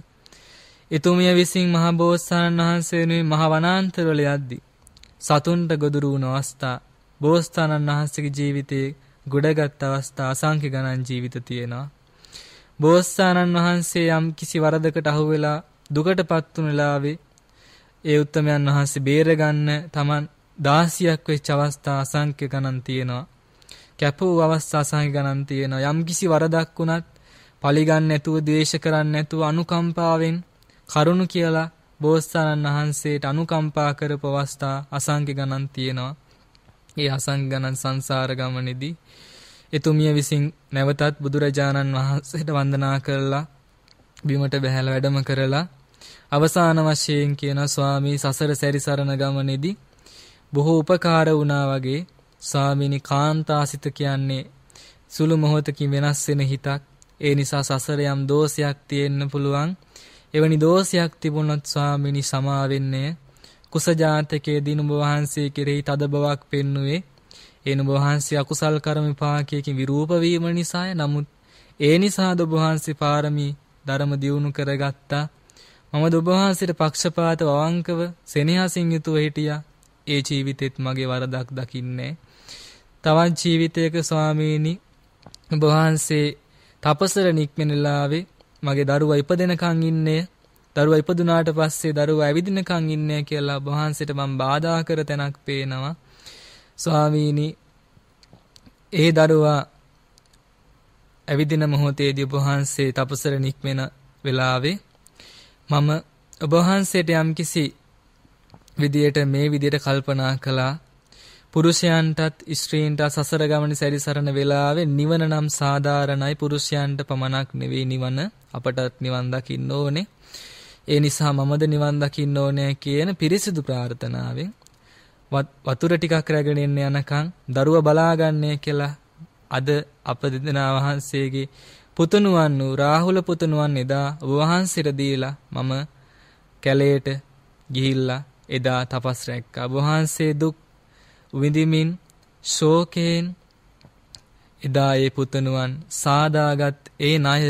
එතුමිය විසින් මහ බෝසතාණන් වහන්සේ වෙනුවෙන් මහ වනාන්තරවල යද්දී සතුන්ට ගොදුරු වුණු අවස්ථා බෝසතාණන් වහන්සේගේ ජීවිතයේ ගොඩගත් අවස්ථා අසංඛ්‍ය ගණන් ජීවිත තියෙනවා. බෝසතාණන් වහන්සේ යම් කිසි වරදකට අහු වෙලා දුකටපත් වුන වෙලාවේ ඒ උත්තමයන් වහන්සේ බේරගන්න Taman දාසියක් වෙච්ච අවස්ථා අසංඛ්‍ය ගණන් තියෙනවා. කැපූ අවස්ථා අසංඛ්‍ය ගණන් තියෙනවා. යම් කිසි වරදක් වුණත් පලිගන්න නැතුව ද්වේෂ කරන්න නැතුව අනුකම්පාවෙන් කරුණු කියලා බෝසතාණන් වහන්සේට අනුකම්පා කරපු අවස්ථා අසංඛ්‍ය ගණන් තියෙනවා. ඒ අසංඛ්‍ය ගණන් සංසාර ගමනේදී එතුමිය විසින් නැවතත් බුදුරජාණන් වහන්සේට වන්දනා කරලා බිමට බැහැලා වැඩම කරලා අවසාන වශයෙන් කියන ස්වාමී සසර සැරිසරන ගමනේදී බොහෝ උපකාර වුණා වගේ ස්වාමිනී කාන්තාසිත කියන්නේ සුළු මොහොතකින් වෙනස් වෙන හිතක් ඒ නිසා සසර යම් දෝෂයක් තියෙන්න පුළුවන් එවැනි දෝෂයක් තිබුණොත් ස්වාමිනි සමාවෙන්නේ කුසජාතකයේ දිනුඹ වහන්සේ කෙරෙහි තද බවක් පෙන්නුවේ එනුඹ වහන්සේ අකුසල් කර්ම විපාකයකින් විරූප වීම නිසාය. නමුත් ඒ නිසාද ඔබ වහන්සේ පාරමී ධර්ම දියුණු කරගත්තා. මම ඔබ වහන්සේට පක්ෂපාත වවංකව සෙනෙහසින් යුතුව හිටියා. ඒ ජීවිතෙත් මගේ වරදක් දකින්නේ. තවත් ජීවිතයක ස්වාමීනි ඔබ වහන්සේ තපසර නික්මෙනලාවේ මගේ දරුවා ඉපදෙනකන් ඉන්නේ දරුවා ඉපදුනාට පස්සේ දරුවා ඇවිදිනකන් ඉන්නේ කියලා වහන්සේට මම බාධා කර තැනක් පේනවා ස්වාමීනි ඒ දරුවා ඇවිදින මොහොතේදී වහන්සේ තපසර නික්මෙන වෙලාවේ මම ඔබ වහන්සේට යම්කිසි විදියට මේ විදියට කල්පනා කළා පුරුෂයන්ටත් ස්ත්‍රීන්ට සසර ගමන සැරිසරන වෙලාවේ නිවන නම් සාධාරණයි පුරුෂයන්ට පමණක් නෙවෙයි නිවන අපටත් නිවන් දකින්න ඕනේ. ඒ නිසා මමද නිවන් දකින්න ඕනේ කියන පිරිසිදු ප්‍රාර්ථනාවෙන් වතුර ටිකක් රැගෙන එන්න යනකම් දරුවා බලාගන්නේ කියලා අද අප දෙදෙනා වහන්සේගේ පුතුණුවන් වූ රාහුල පුතුණුවන් එදා ඔබ වහන්සේට දීලා මම කැලේට ගිහිල්ලා එදා තපස් රැක්කා. ඔබ වහන්සේ දුක් විඳිමින් ශෝකයෙන් එදා ඒ පුතණුවන් සාදාගත් ඒ ණය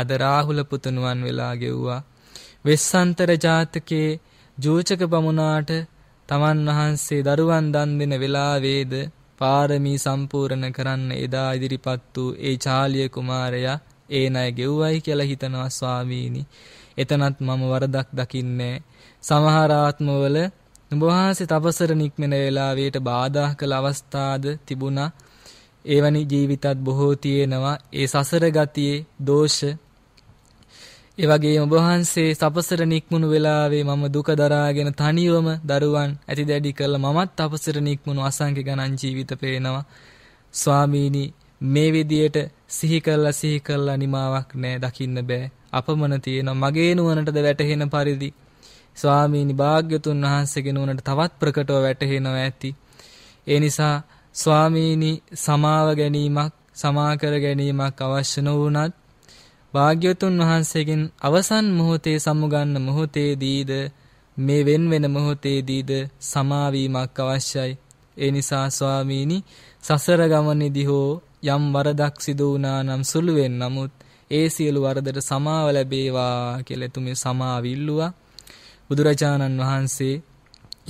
අද රාහුල පුතුණුවන් වෙලා ගෙව්වා. වෙස්සන්තර ජාතකයේ ජෝචක බමුණාට තමන් වහන්සේ දරුවන් දන් දෙන වෙලාවේද පාරමී සම්පූර්ණ කරන්න එදා ඉදිරිපත් වූ ඒ චාලිය කුමාරයා ඒ ණය ගෙව්වයි කියලා හිතනවා ස්වාමීනි. එතනත් මම වරදක් දකින්නේ. සමහර ආත්මවල නුඹ වහන්සේ තපසර නික්මන වේලාවේට බාධා කළ අවස්ථාද තිබුණා. එවැනි ජීවිතත් බොහෝ තියෙනවා. ඒ සසර ගතියේ දෝෂ ඒ වගේම ඔබ වහන්සේ සපසර නික්මුණු වෙලාවේ මම දුක දරාගෙන තනියම දරුවන් ඇති දැඩි කළ මමත් අපසර නික්මුණු අසංඛ්‍ය ගණන් ජීවිත පේනවා. ස්වාමීනි මේ විදියට සිහි කළා සිහි කළා නිමාවක් නෑ දකින්න බෑ. අපමණ තියෙන මගේ නුවණටද වැටහෙන පරිදි ස්වාමීනි භාග්‍යතුන් වහන්සේගේ නුවණට තවත් ප්‍රකටව වැටහෙනවා ඇති. ඒ නිසා ස්වාමීනි සමාව ගැනීමක් සමාකර ගැනීමක් අවශ්‍ය නොවුනත් භාග්‍යවතුන් වහන්සේගෙන් අවසන් මොහොතේ සමුගන්න මොහොතේදීද මේ වෙන වෙන මොහොතේදීද සමාවීමක් අවශ්‍යයි. ඒ නිසා ස්වාමීනි සසර ගමනේදී හෝ යම් වරදක් සිදු වුණා නම් සුළුෙන් නමුත් ඒ සියලු වරදට සමාව ලැබේවා කියලා තුමේ සමාවිල්ලුවා. බුදුරජාණන් වහන්සේ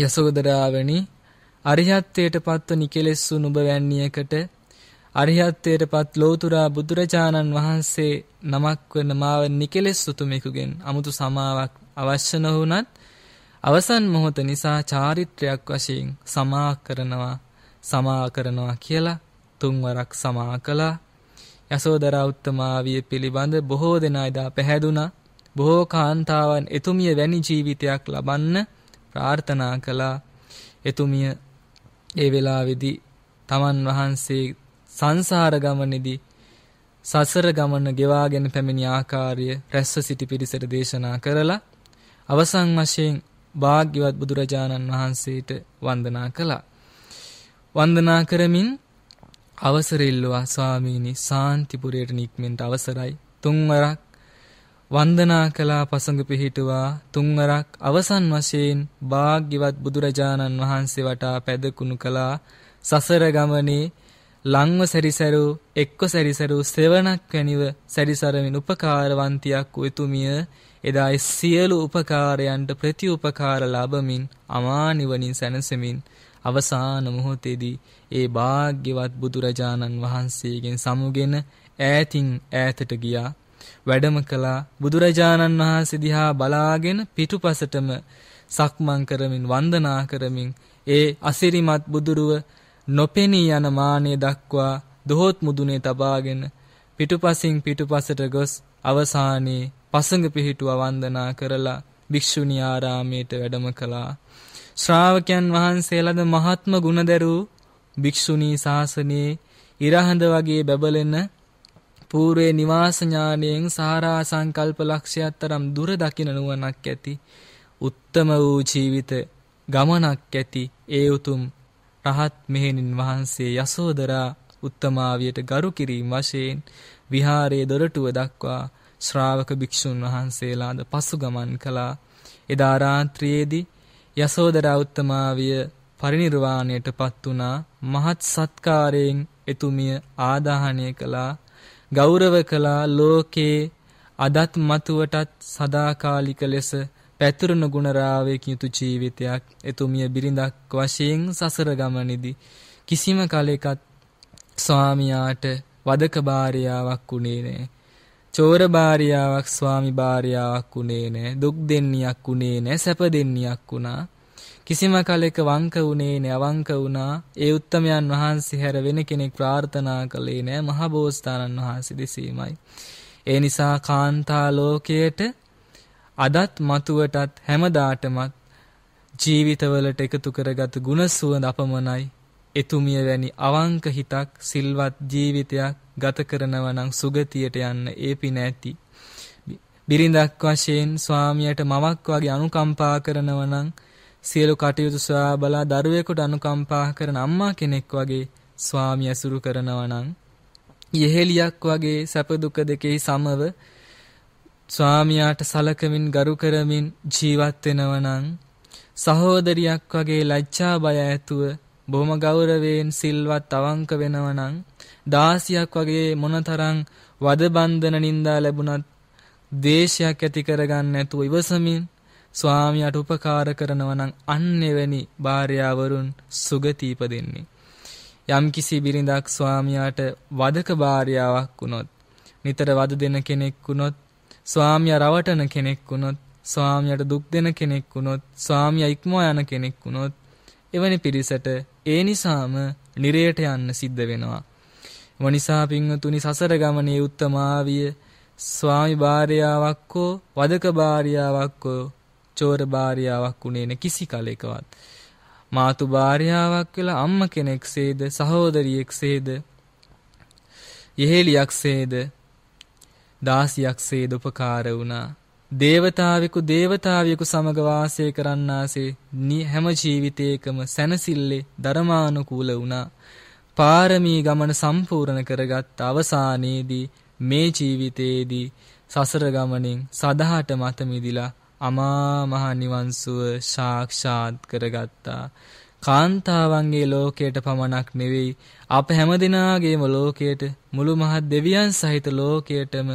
යසෝදරාවනි අරිහත්ත්වයටපත් නිකලෙස් වූ නුඹ වැන්නියකට අරිහත්ත්වයටපත් ලෝතුරා බුදුරජාණන් වහන්සේ නමක් වන මාව නිකලෙස් උතුමෙකුගෙන් 아무තු සමාවක් අවශ්‍ය නොහුණත් අවසන් මොහොත නිසා චාරිත්‍රයක් වශයෙන් සමා කරනවා සමා කරනවා කියලා තුන්වරක් සමා කළා යසෝදරා උත්තමාවිය පිළිබඳ බොහෝ දෙනා එදා පැහැදුනා බොහෝ කාන්තාවන් එතුමිය වැනි ජීවිතයක් ලබන්න ප්‍රාර්ථනා කළා එතුමිය ඒ වෙලාවේදී තමන් වහන්සේ සංසාර ගමනේදී සසර ගමන ගෙවාගෙන පැමිණි ආකාරය රැස්ව සිටි පිරිසට දේශනා කරලා අවසන් වශයෙන් භාග්‍යවත් බුදුරජාණන් වහන්සේට වන්දනා කළා. වන්දනා කරමින් අවසර ඉල්ලුවා ස්වාමීනි සාන්තිපුරයට නික්මෙන්ට අවසරයි. තුන්වරක් වන්දනා කළා පසඟ පිහිටුවා තුන්වරක් අවසන් වශයෙන් භාග්‍යවත් බුදුරජාණන් වහන්සේ වටා පැදකුණු කළා සසර ගමනේ ලංව සැරිසරු එක්ව සැරිසරු සෙවණක් වැනිව සැරිසරමින් උපකාරවන්තියක් වූ එතුමිය එදා සියලු උපකාරයන්ට ප්‍රතිඋපකාර ලැබමින් අමා නිවනින් සැනසෙමින් අවසාන මොහොතේදී ඒ භාග්‍යවත් බුදුරජාණන් වහන්සේගෙන් සමුගෙන ඈතින් ඈතට ගියා වැඩම කළා බුදුරජාණන් වහන්සේ දිහා බලාගෙන පිටුපසටම සක්මන් කරමින් වන්දනා කරමින් ඒ අසිරිමත් බුදුරුව නොපෙනී යන මානෙ දක්වා දොහොත් මුදුනේ තබාගෙන පිටුපසින් පිටුපසට ගොස් අවසානයේ පසඟ පිහිටුව වන්දනා කරලා භික්ෂුණී ආරාමයට වැඩම කළා ශ්‍රාවකයන් වහන්සේලාද මහත්ම ගුණදරූ භික්ෂුණී ශාසනයේ ඉරහඳ වගේ බබලෙන పూర్වේ නිවාස ඥානයෙන් සාරා සංකල්ප ලක්ෂ්‍යයක් තරම් දුර දකින නුවණක් ඇති උත්තම වූ ජීවිත ගමනක් ඇති ඒ උතුම් රහත් මෙහෙණින් වහන්සේ යසෝදරා උත්තමාවියට ගරු කිරීම වශයෙන් විහාරයේ දොරටුව දක්වා ශ්‍රාවක භික්ෂුන් වහන්සේලාද පසු ගමන් කළා. එදා රාත්‍රියේදී යසෝදරා උත්තමාවිය පරිණිර්වාණයට පත් වුණා. මහත් සත්කාරයෙන් එතුමිය ආදාහණය කළා. ගෞරව කළා ලෝකේ අදත් මතුවටත් සදාකාලික ලෙස පැතුරුණු ගුණරාවයක යුතු ජීවිතයක් එතුමිය බිරිඳක් වශයෙන් සසර ගමනේදී කිසිම කලෙකත් ස්වාමියාට වදක භාර්යාවක් උනේ නෑ. චෝර භාර්යාවක් ස්වාමි භාර්යාවක් උනේ නෑ. දුක් දෙන්නියක් උනේ නෑ. සැප දෙන්නියක් උනා. කිසිම කලෙක වංක වුණේ නෑ අවංක වුණා. ඒ උත්තමයන් වහන්සේ හැර වෙන කෙනෙක් ප්‍රාර්ථනා කළේ නෑ මහබෝසතාණන් වහන්සේ දෙසීමයි. ඒ නිසා කාන්තා ලෝකයට අදත් මතුවටත් හැමදාටමත් ජීවිතවලට එකතු කරගත් ගුණ සුවඳ අපමණයි. එතුමිය වැනි අවංක හිතක් සිල්වත් ජීවිතයක් ගත කරනවා නම් සුගතියට යන්න ඒ පින ඇති. බිරිඳක් වශයෙන් ස්වාමියට මවක් වගේ අනුකම්පා කරනවා නම් සියලු කටයුතු සොයා බලා දරුවෙකුට අනුකම්පා කරන අම්මා කෙනෙක් වගේ ස්වාමි ඇසුරු කරනවා නම් යෙහෙලියක් වගේ සැප දුක දෙකේ සමව ස්වාමියාට සලකමින් ගරු කරමින් ජීවත් වෙනවා නම් සහෝදරියක් වගේ ලැජ්ජා බය ඇතුව බොහොම ගෞරවයෙන් සිල්වත් අවංක වෙනවා නම් දාසියක් වගේ මොනතරම් වද බන්ධන නින්දා ලැබුණත් දේශයක් ඇති කරගන්න නැතුව ඉවසමින් ස්වාමියාට උපකාර කරනවා නම් අන්නෙවැනි භාර්යාවරුන් සුගති ඉපදෙන්නේ. යම්කිසි බිරිඳක් ස්වාමියාට වදක භාර්යාවක් වුණොත්, නිතර වද දෙන කෙනෙක් වුණොත්, ස්වාමියා රවටන කෙනෙක් වුණොත්, ස්වාමියාට දුක් දෙන කෙනෙක් වුණොත්, ස්වාමියා ඉක්මවා යන කෙනෙක් වුණොත්, එවැනි පිරිසට ඒ නිසාම නිරයට යන්න සිද්ධ වෙනවා. වනිසා පින්වතුනි සසර ගමනේ උත්තමාවිය ස්වාමි භාර්යාවක් හෝ වදක භාර්යාවක් හෝ චෝර භාර්යාවක් උනේ නැ කිසි කලෙකවත්. මාතු භාර්යාවක් වෙලා අම්ම කෙනෙක්සේද සහෝදරියෙක්සේද යෙහෙලියක්සේද දාසියක්සේද උපකාර වුණා. දේවතාවෙකු දේවතාවියෙකු සමග වාසය කරන්නාසේ හැම ජීවිතයකම සැනසille ධර්මානුකූල වුණා. පාරමී ගමන සම්පූර්ණ කරගත් අවසානයේදී මේ ජීවිතයේදී සසර ගමනින් සදහාට මත මිදිලා අමා මහ නිවන්සුව සාක්ෂාත් කරගත්තා. කාන්තාවන්ගේ ලෝකයට පමණක් නෙවෙයි අප හැම දෙනාගේම ලෝකයට මුළු මහත් දෙවියන් සහිත ලෝකයටම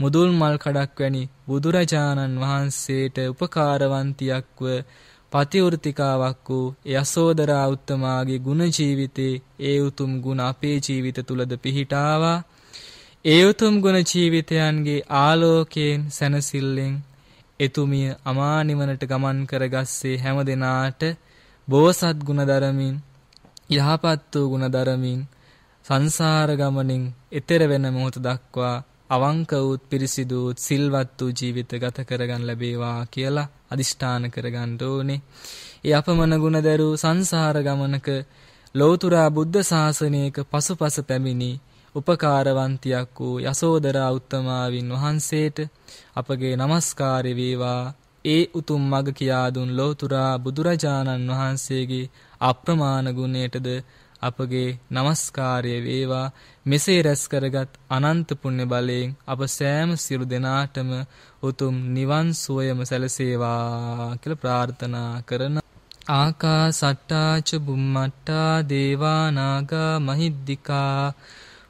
මුදුල් මල් කඩක් වැනි බුදුරජාණන් වහන්සේට උපකාරවන්තියක්ව පතිවෘතිකාවක් වූ යසෝදරා උත්තමාගේ ගුණ ජීවිතේ ඒ උතුම් ගුණ අපේ ජීවිත තුලද පිහිටාවා ඒ උතුම් ගුණ ජීවිතයන්ගේ ආලෝකයෙන් සැනසෙල්ලෙන් එතුමිය අමා නිවනට ගමන් කරගස්සේ හැම දිනාට බෝසත් ගුණධර්මින් යහපත් වූ ගුණධර්මින් සංසාර ගමනින් එතෙර වෙන මොහොත දක්වා අවංක වූ පිරිසිදු වූ සිල්වත් වූ ජීවිත ගත කරගන්න ලැබේවා කියලා අදිෂ්ඨාන කරගන්න ඕනේ. ඒ අපමණ ගුණදරු සංසාර ගමනක ලෞතර බුද්ධ ශාසනයක පසුපස පැමිණි උපකාරවන්තියක් වූ යසෝදරා උත්තමාවින් වහන්සේට අපගේ নমස්කාර වේවා ඒ උතුම් මඟ කියා දුන් ලෝතුරා බුදුරජාණන් වහන්සේගේ අප්‍රමාණ ගුණයටද අපගේ নমස්කාරය වේවා මෙසේ රැස් කරගත් අනන්ත පුණ්‍ය බලයෙන් අප සෑම සිරු දෙනාටම උතුම් නිවන් සුවයම සැලසේවා කියලා ප්‍රාර්ථනා කරන ආකාසට්ටාච බුම්මට්ටා දේවානාගා මහිද්దికා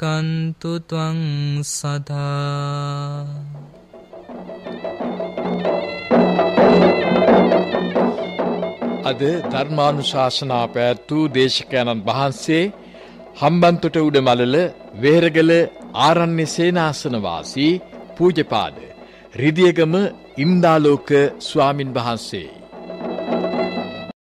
රක්කන්තු ත්වං සදා අද ධර්මානුශාසනා පැවැත්වූ දේශකයන්න් වහන්සේ හම්බන්තොට උඩ මළල වේරගල ආරණ්‍ය සේනාසනවාසී පූජපාද රිදියගම ඉන්දාලෝක ස්වාමින් වහන්සේ